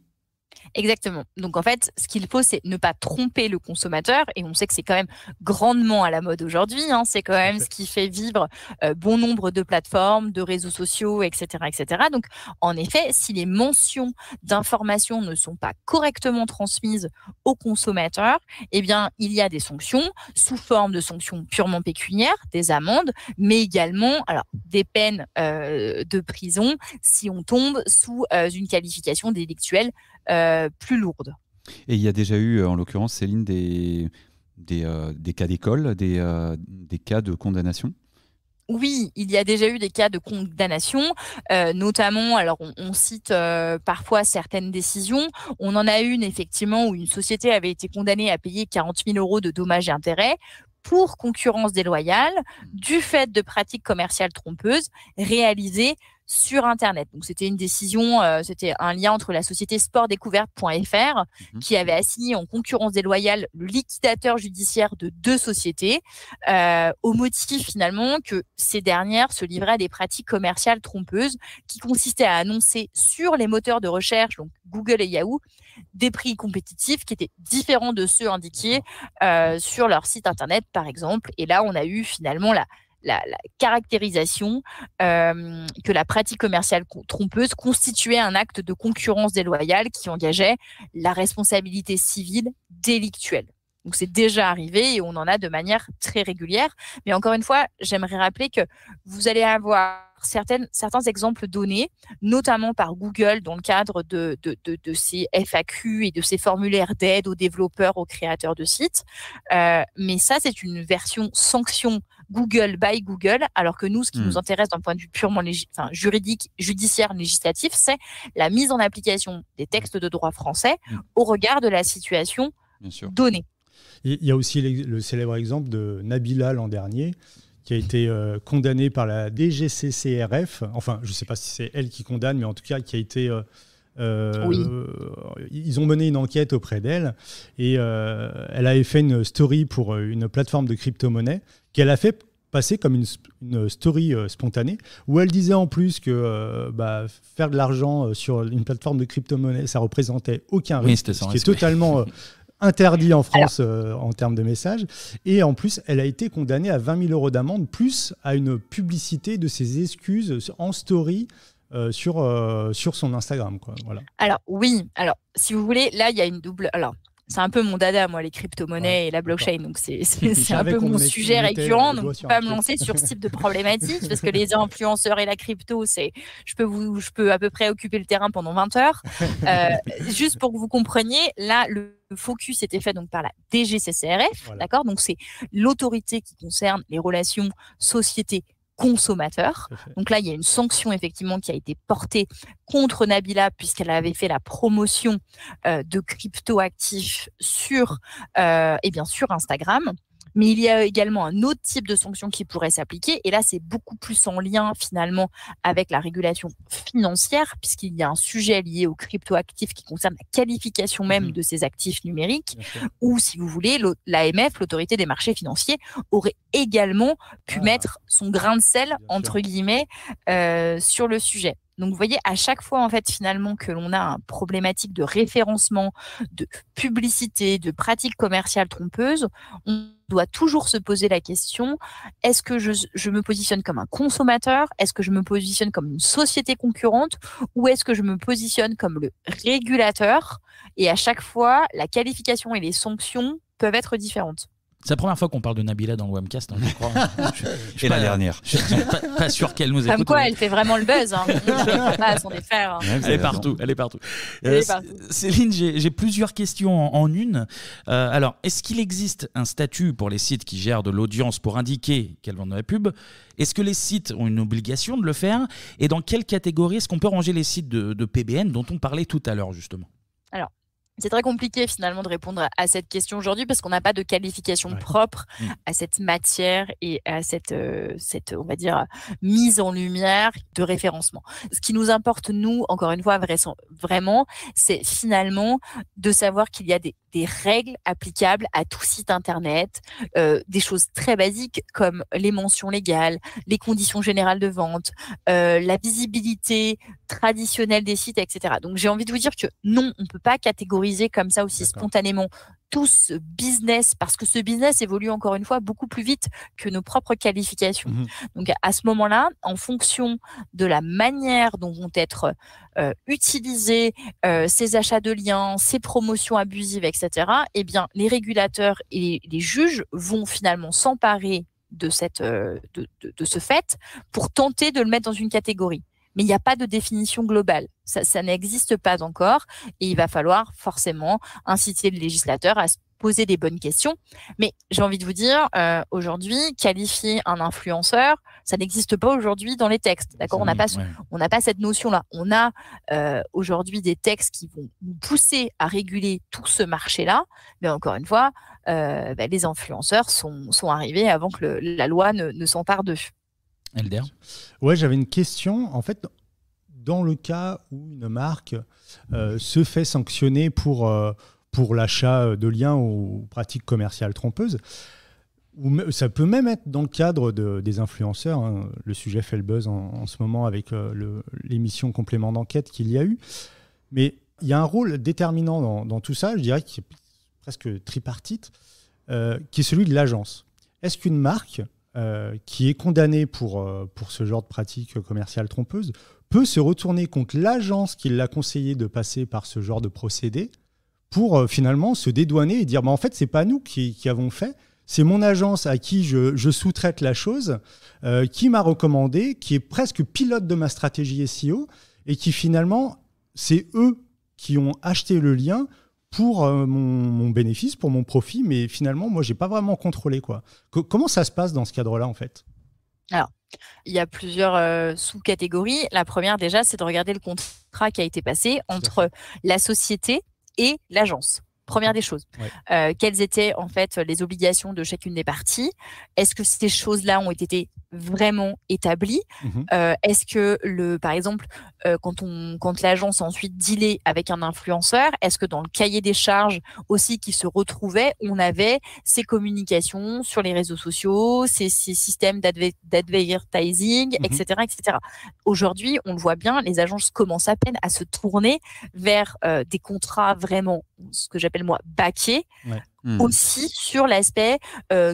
Exactement. Donc en fait, ce qu'il faut, c'est ne pas tromper le consommateur. Et on sait que c'est quand même grandement à la mode aujourd'hui. Hein. C'est quand même ce qui fait vivre euh, bon nombre de plateformes, de réseaux sociaux, etc., etc. Donc en effet, si les mentions d'information ne sont pas correctement transmises au consommateur, eh bien il y a des sanctions sous forme de sanctions purement pécuniaires, des amendes, mais également alors des peines euh, de prison si on tombe sous euh, une qualification délictuelle euh, plus lourde.
Et il y a déjà eu, euh, en l'occurrence, Céline, des, des, euh, cas d'école, des, cas de condamnation
oui, il y a déjà eu des cas de condamnation, notamment, alors on, cite parfois certaines décisions. On en a une effectivement où une société avait été condamnée à payer 40 000 euros de dommages et intérêts pour concurrence déloyale du fait de pratiques commerciales trompeuses réalisées sur Internet. Donc, c'était une décision, euh, c'était un lien entre la société sportdécouverte.fr mhm. qui avait assigné en concurrence déloyale le liquidateur judiciaire de deux sociétés euh, au motif finalement que ces dernières se livraient à des pratiques commerciales trompeuses qui consistaient à annoncer sur les moteurs de recherche, donc Google et Yahoo, des prix compétitifs qui étaient différents de ceux indiqués euh, sur leur site Internet, par exemple. Et là, on a eu finalement la la, caractérisation euh, que la pratique commerciale trompeuse constituait un acte de concurrence déloyale qui engageait la responsabilité civile délictuelle. Donc c'est déjà arrivé et on en a de manière très régulière. Mais encore une fois, j'aimerais rappeler que vous allez avoir certaines, certains exemples donnés, notamment par Google dans le cadre de, de, FAQ et de ces formulaires d'aide aux développeurs, aux créateurs de sites. Euh, mais ça, c'est une version sanction Google by Google, alors que nous, ce qui hmm. nous intéresse d'un point de vue purement enfin, juridique, judiciaire, législatif, c'est la mise en application des textes de droit français hmm. au regard de la situation
donnée. Il y a aussi le célèbre exemple de Nabila l'an dernier, qui a été euh, condamnée par la DGCCRF. Enfin, je ne sais pas si c'est elle qui condamne, mais en tout cas, qui a été. Euh, euh, ils ont mené une enquête auprès d'elle et elle avait fait une story pour une plateforme de crypto-monnaie qu'elle a fait passer comme une, story spontanée où elle disait en plus que bah, faire de l'argent sur une plateforme de crypto-monnaie, ça représentait aucun risque, ce qui est totalement interdit en France euh, en termes de messages. Et en plus, elle a été condamnée à 20 000 euros d'amende, plus à une publicité de ses excuses en story. Euh, sur, euh, sur son Instagram. Voilà.
Alors oui, alors si vous voulez, là il y a une double. Alors c'est un peu mon dada, moi, les crypto-monnaies et la blockchain. Donc, c'est un peu mon sujet récurrent. Euh, donc, je ne pas me lancer sur ce type de problématique parce que les influenceurs et la crypto, c'est, je peux vous, je peux à peu près occuper le terrain pendant 20 heures. Euh, juste pour que vous compreniez, là, le focus était fait donc par la DGCCRF, d'accord? Donc, c'est l'autorité qui concerne les relations société consommateurs. Donc là, il y a une sanction effectivement qui a été portée contre Nabila puisqu'elle avait fait la promotion euh, de crypto-actifs sur, euh, et bien sur Instagram. Mais il y a également un autre type de sanction qui pourrait s'appliquer. Et là, c'est beaucoup plus en lien finalement avec la régulation financière, puisqu'il y a un sujet lié aux cryptoactifs qui concerne la qualification même mhm. de ces actifs numériques, ou si vous voulez, l'AMF, l'autorité des marchés financiers, aurait également pu ah. mettre son grain de sel, entre guillemets, euh, sur le sujet. Donc, vous voyez, à chaque fois, en fait, finalement, que l'on a un problématique de référencement, de publicité, de pratique commerciale trompeuse, on doit toujours se poser la question, est-ce que je, me positionne comme un consommateur Est-ce que je me positionne comme une société concurrente Ou est-ce que je me positionne comme le régulateur Et à chaque fois, la qualification et les sanctions peuvent être différentes.
C'est la première fois qu'on parle de Nabila dans le webcast, hein, je crois. Et la dernière. Je suis pas, sûr qu'elle nous écoute. Comme quoi,
elle fait vraiment le buzz. Hein. Hein. elle, est partout, elle est
euh, partout. Céline, j'ai plusieurs questions en, une. Euh, alors, est-ce qu'il existe un statut pour les sites qui gèrent de l'audience pour indiquer qu'elles vendent de la pub Est-ce que les sites ont une obligation de le faire Et dans quelle catégorie est-ce qu'on peut ranger les sites de PBN dont on parlait tout à l'heure, justement
c'est très compliqué finalement de répondre à cette question aujourd'hui parce qu'on n'a pas de qualification propre mm. à cette matière et à cette, euh, cette, on va dire, mise en lumière de référencement. Ce qui nous importe, nous, encore une fois, vraiment, c'est finalement de savoir qu'il y a des des règles applicables à tout site Internet, euh, des choses très basiques comme les mentions légales, les conditions générales de vente, euh, la visibilité traditionnelle des sites, etc. Donc j'ai envie de vous dire que non, on ne peut pas catégoriser comme ça aussi spontanément tout ce business, parce que ce business évolue encore une fois beaucoup plus vite que nos propres qualifications. Mmh. Donc à ce moment-là, en fonction de la manière dont vont être euh, utilisés euh, ces achats de liens, ces promotions abusives, etc., eh bien les régulateurs et les juges vont finalement s'emparer de, cette, euh, de, de, ce fait pour tenter de le mettre dans une catégorie mais il n'y a pas de définition globale. Ça, n'existe pas encore et il va falloir forcément inciter le législateur à se poser des bonnes questions. Mais j'ai envie de vous dire, euh, aujourd'hui, qualifier un influenceur, ça n'existe pas aujourd'hui dans les textes. D'accord On n'a pas, on n'a pas cette notion-là. On a euh, aujourd'hui des textes qui vont nous pousser à réguler tout ce marché-là. Mais encore une fois, euh, bah, les influenceurs sont, sont, arrivés avant que la loi ne, ne s'empare d'eux.
Elder Ouais, j'avais une question. En fait, dans le cas où une marque euh, se fait sanctionner pour, euh, pour l'achat de liens ou pratiques commerciales trompeuses, ou ça peut même être dans le cadre de, des influenceurs. Hein. Le sujet fait le buzz en, ce moment avec euh, l'émission complément d'enquête qu'il y a eu. Mais il y a un rôle déterminant dans, dans tout ça, je dirais, qui est presque tripartite, qui est celui de l'agence. Est-ce qu'une marque euh, qui est condamné pour, euh, pour ce genre de pratique commerciale trompeuse peut se retourner contre l'agence qui l'a conseillé de passer par ce genre de procédé pour euh, finalement se dédouaner et dire bah, en fait, c'est pas nous qui, avons fait. C'est mon agence à qui je sous-traite la chose, qui m'a recommandé, qui est presque pilote de ma stratégie SEO, et qui finalement, c'est eux qui ont acheté le lien pour euh, mon, bénéfice, pour mon profit, mais finalement, moi, j'ai pas vraiment contrôlé quoi. comment ça se passe dans ce cadre-là, en fait
Alors, il y a plusieurs euh, sous-catégories. La première, déjà, c'est de regarder le contrat qui a été passé entre la société et l'agence. Première des choses. Euh, quelles étaient en fait les obligations de chacune des parties Est-ce que ces choses-là ont été vraiment établi mmh euh, Est-ce que, le, par exemple, euh, quand, on, quand l'agence a ensuite dealé avec un influenceur, est-ce que dans le cahier des charges aussi qui se retrouvait, on avait ces communications sur les réseaux sociaux, ces, ces systèmes d'advertising, etc. Mmh etc. Aujourd'hui, on le voit bien, les agences commencent à peine à se tourner vers euh, des contrats vraiment, ce que j'appelle moi, baquets, Mmh. aussi sur l'aspect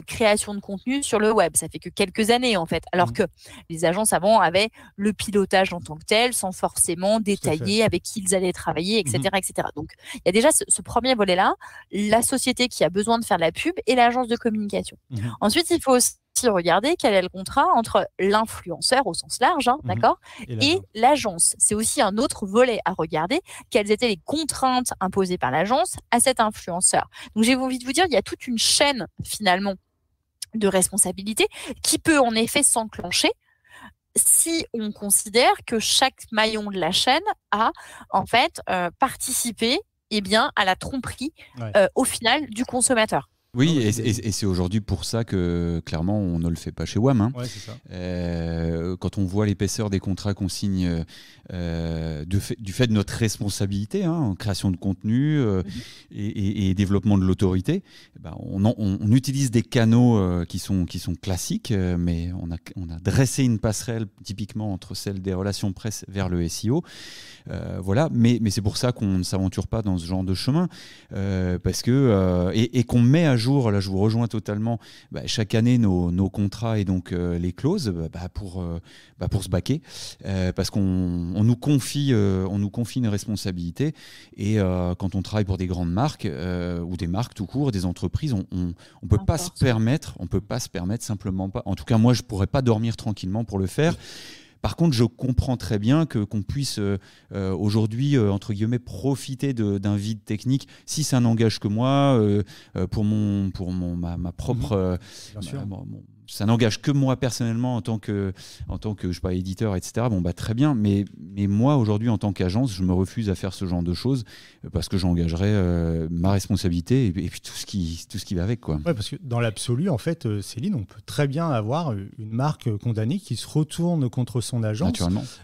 création de contenu sur le web. Ça fait que quelques années en fait, alors mmh. que les agences avant avaient le pilotage en tant que tel, sans forcément détailler avec qui ils allaient travailler, etc., mmh. etc. Donc il y a déjà ce, premier volet là, la société qui a besoin de faire de la pub et l'agence de communication. Ensuite, il faut regarder quel est le contrat entre l'influenceur au sens large, hein, mhm. d'accord, et l'agence. C'est aussi un autre volet à regarder, quelles étaient les contraintes imposées par l'agence à cet influenceur. Donc j'ai envie de vous dire, il y a toute une chaîne finalement de responsabilité qui peut en effet s'enclencher si on considère que chaque maillon de la chaîne a en fait euh, participé eh bien, à la tromperie euh, au final du consommateur.
Oui, et, c'est aujourd'hui pour ça que clairement on ne le fait pas chez WAM. Hein. Euh, quand on voit l'épaisseur des contrats qu'on signe euh, euh, du fait de notre responsabilité hein, en création de contenu et, développement de l'autorité, eh ben, on, on, utilise des canaux qui, sont, qui sont classiques, mais on a, on a dressé une passerelle typiquement entre celle des relations presse vers le SEO. Euh, voilà, mais, mais c'est pour ça qu'on ne s'aventure pas dans ce genre de chemin, euh, parce que euh, et, qu'on met à jour. Là, je vous rejoins totalement. Bah, chaque année, nos, contrats et donc les clauses bah, bah, pour bah, pour se baquer, parce qu'on nous confie on nous confie une responsabilité et quand on travaille pour des grandes marques ou des marques tout court, des entreprises, on, on, peut pas se permettre, on peut pas se permettre simplement pas. En tout cas, moi, je pourrais pas dormir tranquillement pour le faire. Par contre, je comprends très bien que qu'on puisse euh, euh, aujourd'hui euh, entre guillemets profiter d'un vide technique si ça n'engage que moi pour mon pour mon ma, propre mhm ça n'engage que moi personnellement en tant que, en tant que je éditeur, etc. Bon, bah, très bien. Mais, mais moi, aujourd'hui, en tant qu'agence, je me refuse à faire ce genre de choses euh, parce que j'engagerai euh, ma responsabilité et, puis tout ce, qui, tout ce qui va avec. Quoi.
parce que dans l'absolu, en fait, euh, Céline, on peut très bien avoir une marque condamnée qui se retourne contre son agence,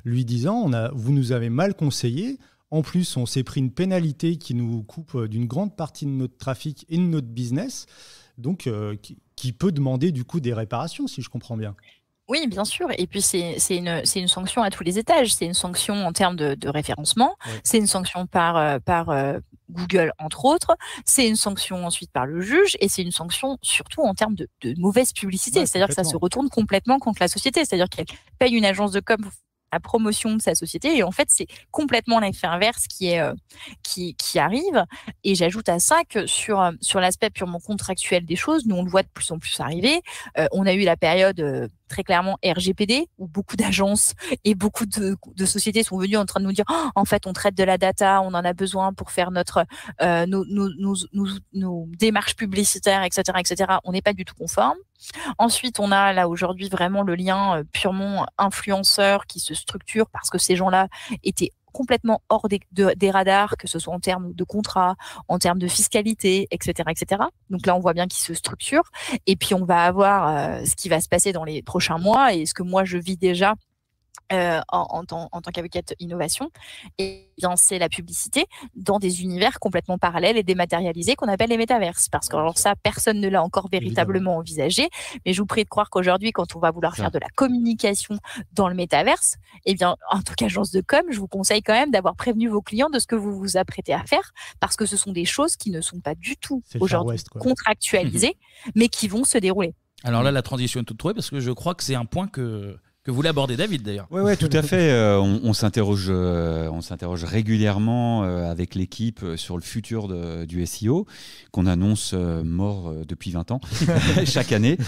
lui disant on a, Vous nous avez mal conseillé. En plus, on s'est pris une pénalité qui nous coupe d'une grande partie de notre trafic et de notre business. Donc, qui peut demander du coup des réparations, si je comprends bien.
Oui, bien sûr. Et puis, c'est une, une, sanction à tous les étages. C'est une sanction en termes de, référencement. C'est une sanction par, euh, par euh, Google, entre autres. C'est une sanction ensuite par le juge. Et c'est une sanction surtout en termes de, mauvaise publicité. C'est-à-dire que ça se retourne complètement contre la société. C'est-à-dire qu'elle paye une agence de com la promotion de sa société. Et en fait, c'est complètement l'effet inverse qui, est, euh, qui, qui, arrive. Et j'ajoute à ça que sur, euh, sur l'aspect purement contractuel des choses, nous, on le voit de plus en plus arriver. Euh, on a eu la période très clairement RGPD, où beaucoup d'agences et beaucoup de, sociétés sont venues en train de nous dire oh, en fait, on traite de la data, on en a besoin pour faire notre euh, nos, nos, nos, nos, démarches publicitaires, etc., etc. On n'est pas du tout conforme. Ensuite, on a là aujourd'hui vraiment le lien euh, purement influenceur qui se structure parce que ces gens-là étaient complètement hors des, radars, que ce soit en termes de contrat, en termes de fiscalité, etc., etc. Donc là, on voit bien qu'ils se structure. Et puis, on va avoir euh, ce qui va se passer dans les prochains mois et ce que moi, je vis déjà euh, en, en, tant qu'avocate innovation, et bien c'est la publicité dans des univers complètement parallèles et dématérialisés qu'on appelle les métaverses. Parce que ça, personne ne l'a encore véritablement envisagé, mais je vous prie de croire qu'aujourd'hui, quand on va vouloir faire de la communication dans le métaverse, et eh bien en tant qu'agence de com, je vous conseille quand même d'avoir prévenu vos clients de ce que vous vous apprêtez à faire, parce que ce sont des choses qui ne sont pas du tout aujourd'hui contractualisées, mhm. mais qui vont se dérouler.
Alors là, la transition est toute trouvée parce que je crois que c'est un point que que vous l'abordez, David, d'ailleurs. Oui, ouais, tout à
fait. Euh, on, s'interroge, euh, on s'interroge régulièrement euh, avec l'équipe sur le futur du SEO, qu'on annonce mort depuis 20 ans, chaque année.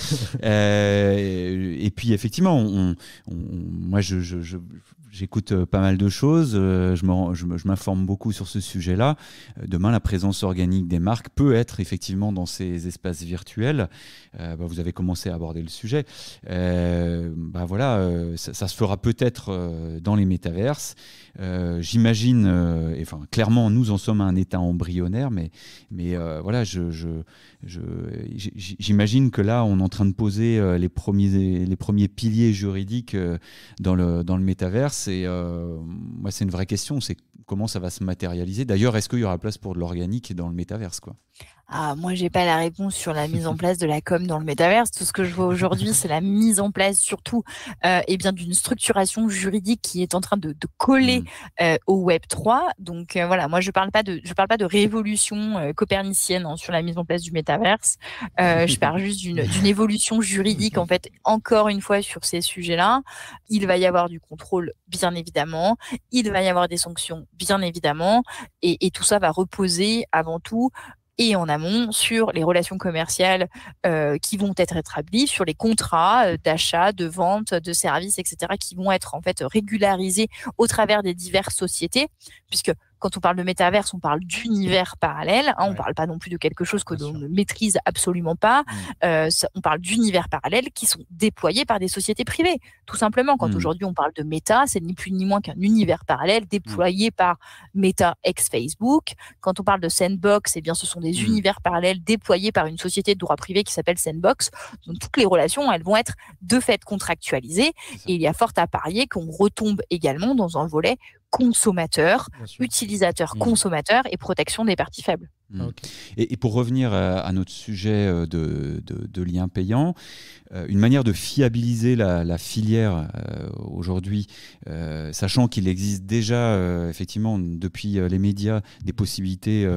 et puis, effectivement, moi, je, j'écoute euh, pas mal de choses, euh, je m'informe beaucoup sur ce sujet-là. Euh, demain, la présence organique des marques peut être effectivement dans ces espaces virtuels. Bah, vous avez commencé à aborder le sujet. Bah, voilà, ça, se fera peut-être dans les métaverses. J'imagine, enfin, clairement, nous en sommes à un état embryonnaire, mais, voilà, je J'imagine que là, on est en train de poser euh, les premiers, les premiers piliers juridiques euh, dans le, dans le métaverse. Et euh, moi, c'est une vraie question, c'est comment ça va se matérialiser. D'ailleurs, est-ce qu'il y aura place pour de l'organique dans le métaverse quoi
ah, moi, j'ai pas la réponse sur la mise en place de la com dans le métaverse. Tout ce que je vois aujourd'hui, c'est la mise en place surtout euh, eh bien d'une structuration juridique qui est en train de, de coller mm. euh, au Web 3. Donc euh, voilà, moi je parle pas de je parle pas de révolution euh, copernicienne hein, sur la mise en place du métaverse. je parle juste d'une évolution juridique en fait. Encore une fois sur ces sujets-là, il va y avoir du contrôle bien évidemment, il va y avoir des sanctions bien évidemment, et, et tout ça va reposer avant tout et en amont sur les relations commerciales euh, qui vont être établies, sur les contrats euh, d'achat, de vente, de services, etc., qui vont être en fait régularisés au travers des diverses sociétés, puisque quand on parle de métaverse, on parle d'univers parallèle. Hein, on ne parle pas non plus de quelque chose que l'on ne maîtrise absolument pas. Mmh. Euh, on parle d'univers parallèles qui sont déployés par des sociétés privées. Tout simplement, quand mmh. aujourd'hui on parle de méta, c'est ni plus ni moins qu'un univers parallèle mmh. déployé par Meta ex Facebook. Quand on parle de Sandbox, eh bien, ce sont des univers parallèles déployés par une société de droit privé qui s'appelle Sandbox. Donc toutes les relations, elles vont être de fait contractualisées. Et il y a fort à parier qu'on retombe également dans un volet consommateur, utilisateur, consommateurs consommateur et protection des parties faibles.
Mmh. Ah, et, pour revenir euh, à, notre sujet euh, de, de, de liens payants, euh, une manière de fiabiliser la, filière aujourd'hui, sachant qu'il existe déjà, effectivement, depuis les médias, des possibilités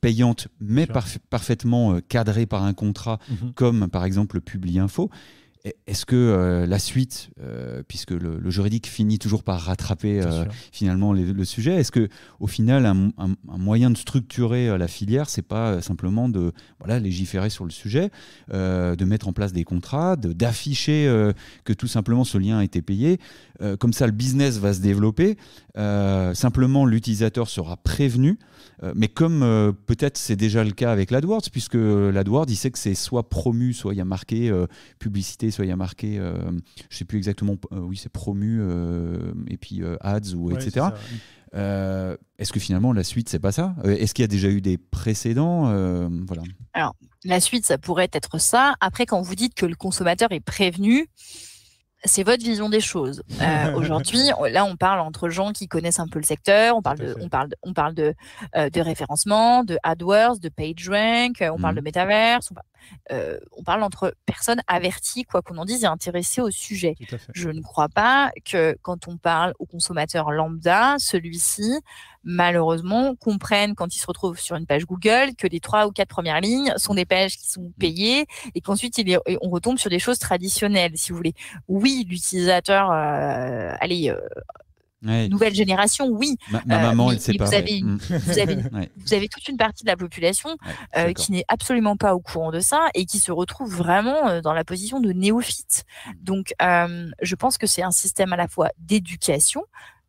payantes, mais parfaitement cadrées par un contrat, mmh comme par exemple le Publi Info. E-, est-ce que euh, la suite, euh, puisque le, juridique finit toujours par rattraper euh, finalement le sujet, est-ce que au final un, moyen de structurer la filière, c'est pas simplement de voilà légiférer sur le sujet, de mettre en place des contrats, d'afficher que tout simplement ce lien a été payé, comme ça le business va se développer, simplement l'utilisateur sera prévenu, mais comme peut-être c'est déjà le cas avec l'AdWords, puisque l'AdWords il sait que c'est soit promu, soit il y a marqué publicité soit il y a marqué, euh, je ne sais plus exactement, euh, oui, c'est promu, euh, et puis ads, ou etc. Est-ce que finalement la suite, c'est pas ça Est-ce qu'il y a déjà eu des précédents voilà.
Alors, la suite, ça pourrait être ça. Après, quand vous dites que le consommateur est prévenu, c'est votre vision des choses. Aujourd'hui, là, on parle entre gens qui connaissent un peu le secteur, on parle de, on parle, de, on parle de, de référencement, de AdWords, de PageRank, on parle mmh. de métaverse. Euh, on parle entre personnes averties, quoi qu'on en dise, et intéressées au sujet. Je ne crois pas que quand on parle au consommateur lambda, celui-ci, malheureusement, comprenne quand il se retrouve sur une page Google que les trois ou quatre premières lignes sont des pages qui sont mm. payées et qu'ensuite on retombe sur des choses traditionnelles, si vous voulez. Oui, l'utilisateur, euh, allez, euh, Nouvelle génération, oui. Ma, maman, euh, sait vous pas. Avez, vous, avez, toute une partie de la population euh, qui n'est absolument pas au courant de ça et qui se retrouve vraiment euh, dans la position de néophyte. Mm. Donc, je pense que c'est un système à la fois d'éducation,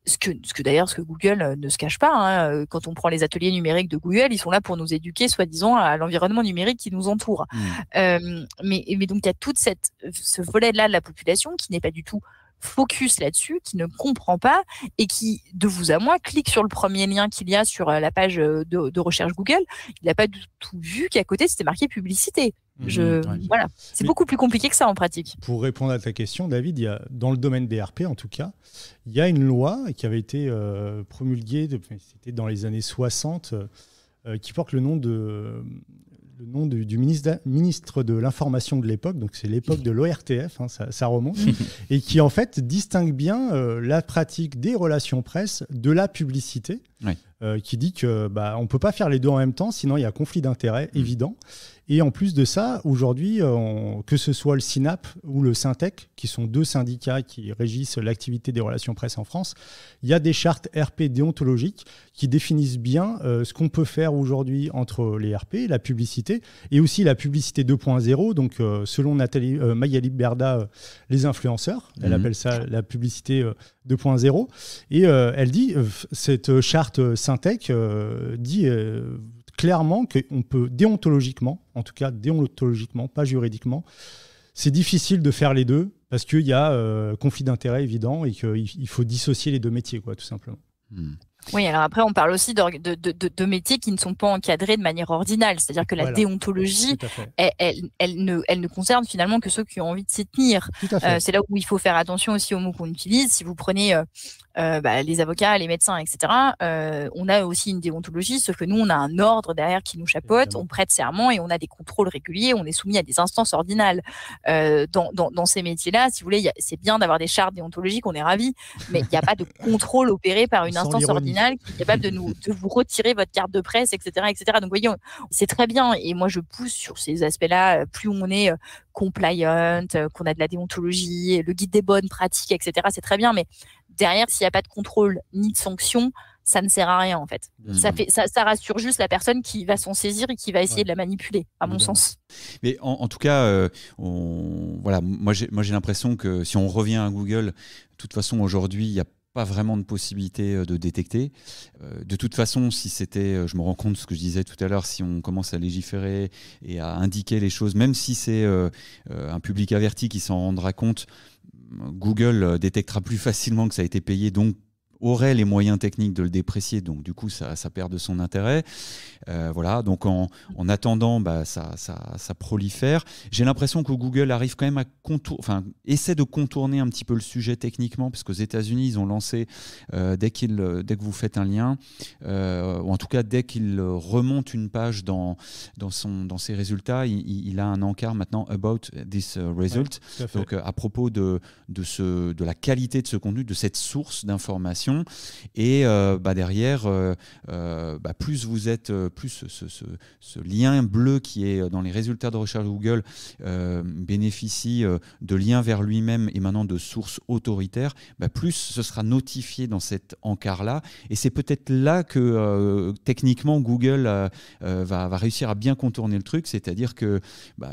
ce que, ce que d'ailleurs ce que Google ne se cache pas. Hein, quand on prend les ateliers numériques de Google, ils sont là pour nous éduquer, soi-disant, à l'environnement numérique qui nous entoure. Mm. mais, mais donc il y a tout ce volet-là de la population qui n'est pas du tout focus là-dessus, qui ne comprend pas et qui, de vous à moi, clique sur le premier lien qu'il y a sur euh, la page euh, de, recherche Google, il n'a pas du tout vu qu'à côté c'était marqué publicité. Mhm, Je, Voilà, c'est beaucoup plus compliqué que ça en pratique.
Pour répondre à ta question, David, il y a, dans le domaine des RP en tout cas, il y a une loi qui avait été euh, promulguée, c'était dans les années 60, qui porte le nom de le nom du, ministre, de l'Information de l'époque, donc c'est l'époque de l'ORTF, hein, ça, remonte, et qui en fait distingue bien euh, la pratique des relations presse de la publicité, euh, qui dit que bah, on peut pas faire les deux en même temps, sinon il y a conflit d'intérêts mm. évident. Et en plus de ça, aujourd'hui, euh, que ce soit le SINAP ou le Syntec, qui sont deux syndicats qui régissent l'activité des relations presse en France, il y a des chartes RP déontologiques qui définissent bien euh, ce qu'on peut faire aujourd'hui entre les RP, la publicité, et aussi la publicité 2.0. Donc, euh, selon Nathalie, Magali Berda, les influenceurs, elle mhm. appelle ça la publicité 2.0. Et elle dit, cette charte Syntec dit clairement qu'on peut déontologiquement, en tout cas déontologiquement, pas juridiquement, c'est difficile de faire les deux parce qu'il y a euh, conflit d'intérêts évident et qu'il faut dissocier les deux métiers, quoi, tout simplement. Hmm.
Oui, alors après, on parle aussi de, métiers qui ne sont pas encadrés de manière ordinale, c'est-à-dire que la déontologie, elle, ne, concerne finalement que ceux qui ont envie de s'y tenir. Euh, c'est là où il faut faire attention aussi aux mots qu'on utilise. Si vous prenez euh, euh, bah, les avocats, les médecins, etc., on a aussi une déontologie, sauf que nous, on a un ordre derrière qui nous chapeaute, on prête serment et on a des contrôles réguliers, on est soumis à des instances ordinales. Dans, ces métiers-là, si vous voulez, c'est bien d'avoir des chartes déontologiques, on est ravis, mais il n'y a pas de contrôle opéré par une instance ordinale qui est capable de, vous retirer votre carte de presse, etc. etc. Donc, voyons, c'est très bien. Et moi, je pousse sur ces aspects-là. Euh, plus on est euh, compliant, euh, qu'on a de la déontologie, le guide des bonnes pratiques, etc., c'est très bien. Mais derrière, s'il n'y a pas de contrôle ni de sanction, ça ne sert à rien en fait. Ça, fait ça, rassure juste la personne qui va s'en saisir et qui va essayer de la manipuler, à mon sens.
Mais en, tout cas, voilà, moi j'ai l'impression que si on revient à Google, de toute façon aujourd'hui, il y a pas vraiment de possibilité euh, de détecter. Euh, de toute façon, si c'était, euh, je me rends compte ce que je disais tout à l'heure, si on commence à légiférer et à indiquer les choses, même si c'est un public averti qui s'en rendra compte, Google détectera plus facilement que ça a été payé, donc aurait les moyens techniques de le déprécier, donc du coup ça, ça perd de son intérêt. Euh, voilà, donc en, en attendant, bah, ça, ça, ça, prolifère. J'ai l'impression que Google arrive quand même à contourner, enfin essaie de contourner un petit peu le sujet techniquement, parce qu'aux États-Unis ils ont lancé euh, dès, qu'il dès que vous faites un lien, euh, ou en tout cas dès qu'il remonte une page dans, dans, son, dans ses résultats, il, a un encart maintenant about this result, donc à propos de, de, ce, de la qualité de ce contenu, de cette source d'information et euh, bah, derrière, euh, euh, bah, plus vous êtes, plus ce, lien bleu qui est dans les résultats de recherche Google bénéficie de liens vers lui-même et maintenant de sources autoritaires, bah, plus ce sera notifié dans cet encart-là. Et c'est peut-être là que techniquement Google va, réussir à bien contourner le truc, c'est-à-dire que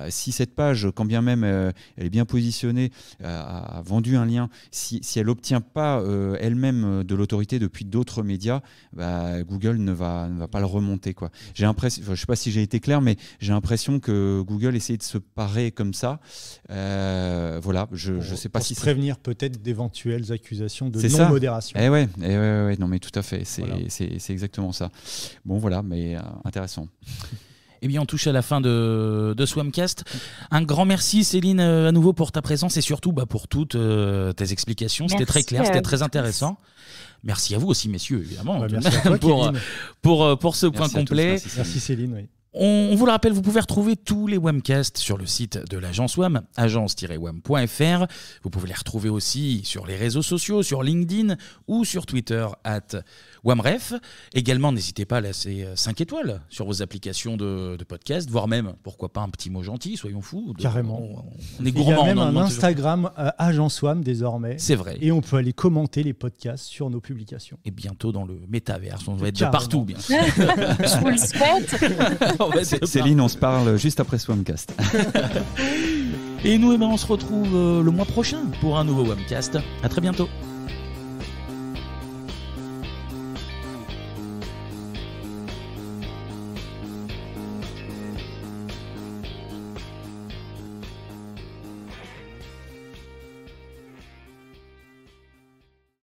si cette page, quand bien même elle est bien positionnée, a, vendu un lien, si elle n'obtient pas elle-même de l'autorité depuis d'autres médias, bah, Google ne va, va pas le remonter. Quoi. je ne sais pas si j'ai été clair, mais j'ai l'impression que Google essaie de se parer comme ça. Euh, voilà, je sais pas pour si. Prévenir
peut-être d'éventuelles accusations de non-modération. Eh, eh
ouais, non mais tout à fait, c'est,
exactement ça. Bon voilà, mais euh, intéressant. Eh bien, on touche à la fin de, de Swamcast. Un grand merci, Céline, euh, à nouveau pour ta présence et surtout bah, pour toutes euh, tes explications. C'était très clair, c'était très intéressant. Merci à vous aussi, messieurs, évidemment, bah, pour, euh, pour, pour ce point complet. merci, Céline. On, vous le rappelle, vous pouvez retrouver tous les webcasts sur le site de l'agence WAM, agence-wam.fr. Vous pouvez les retrouver aussi sur les réseaux sociaux, sur LinkedIn ou sur Twitter, at Wamref. Également, n'hésitez pas à laisser 5 euh, étoiles sur vos applications de, podcast, voire même, pourquoi pas, un petit mot gentil, soyons fous. Carrément. On, est gourmand. Il y a même un Instagram
euh, Agent Swam désormais. C'est vrai. Et on peut aller commenter les podcasts sur nos publications. Et bientôt dans le métaverse, on va
être partout, bien sûr. Je vous
le
Céline, on se parle juste
après Swamcast. Et nous, eh ben, on se retrouve euh, le mois prochain pour un nouveau webcast. À très bientôt.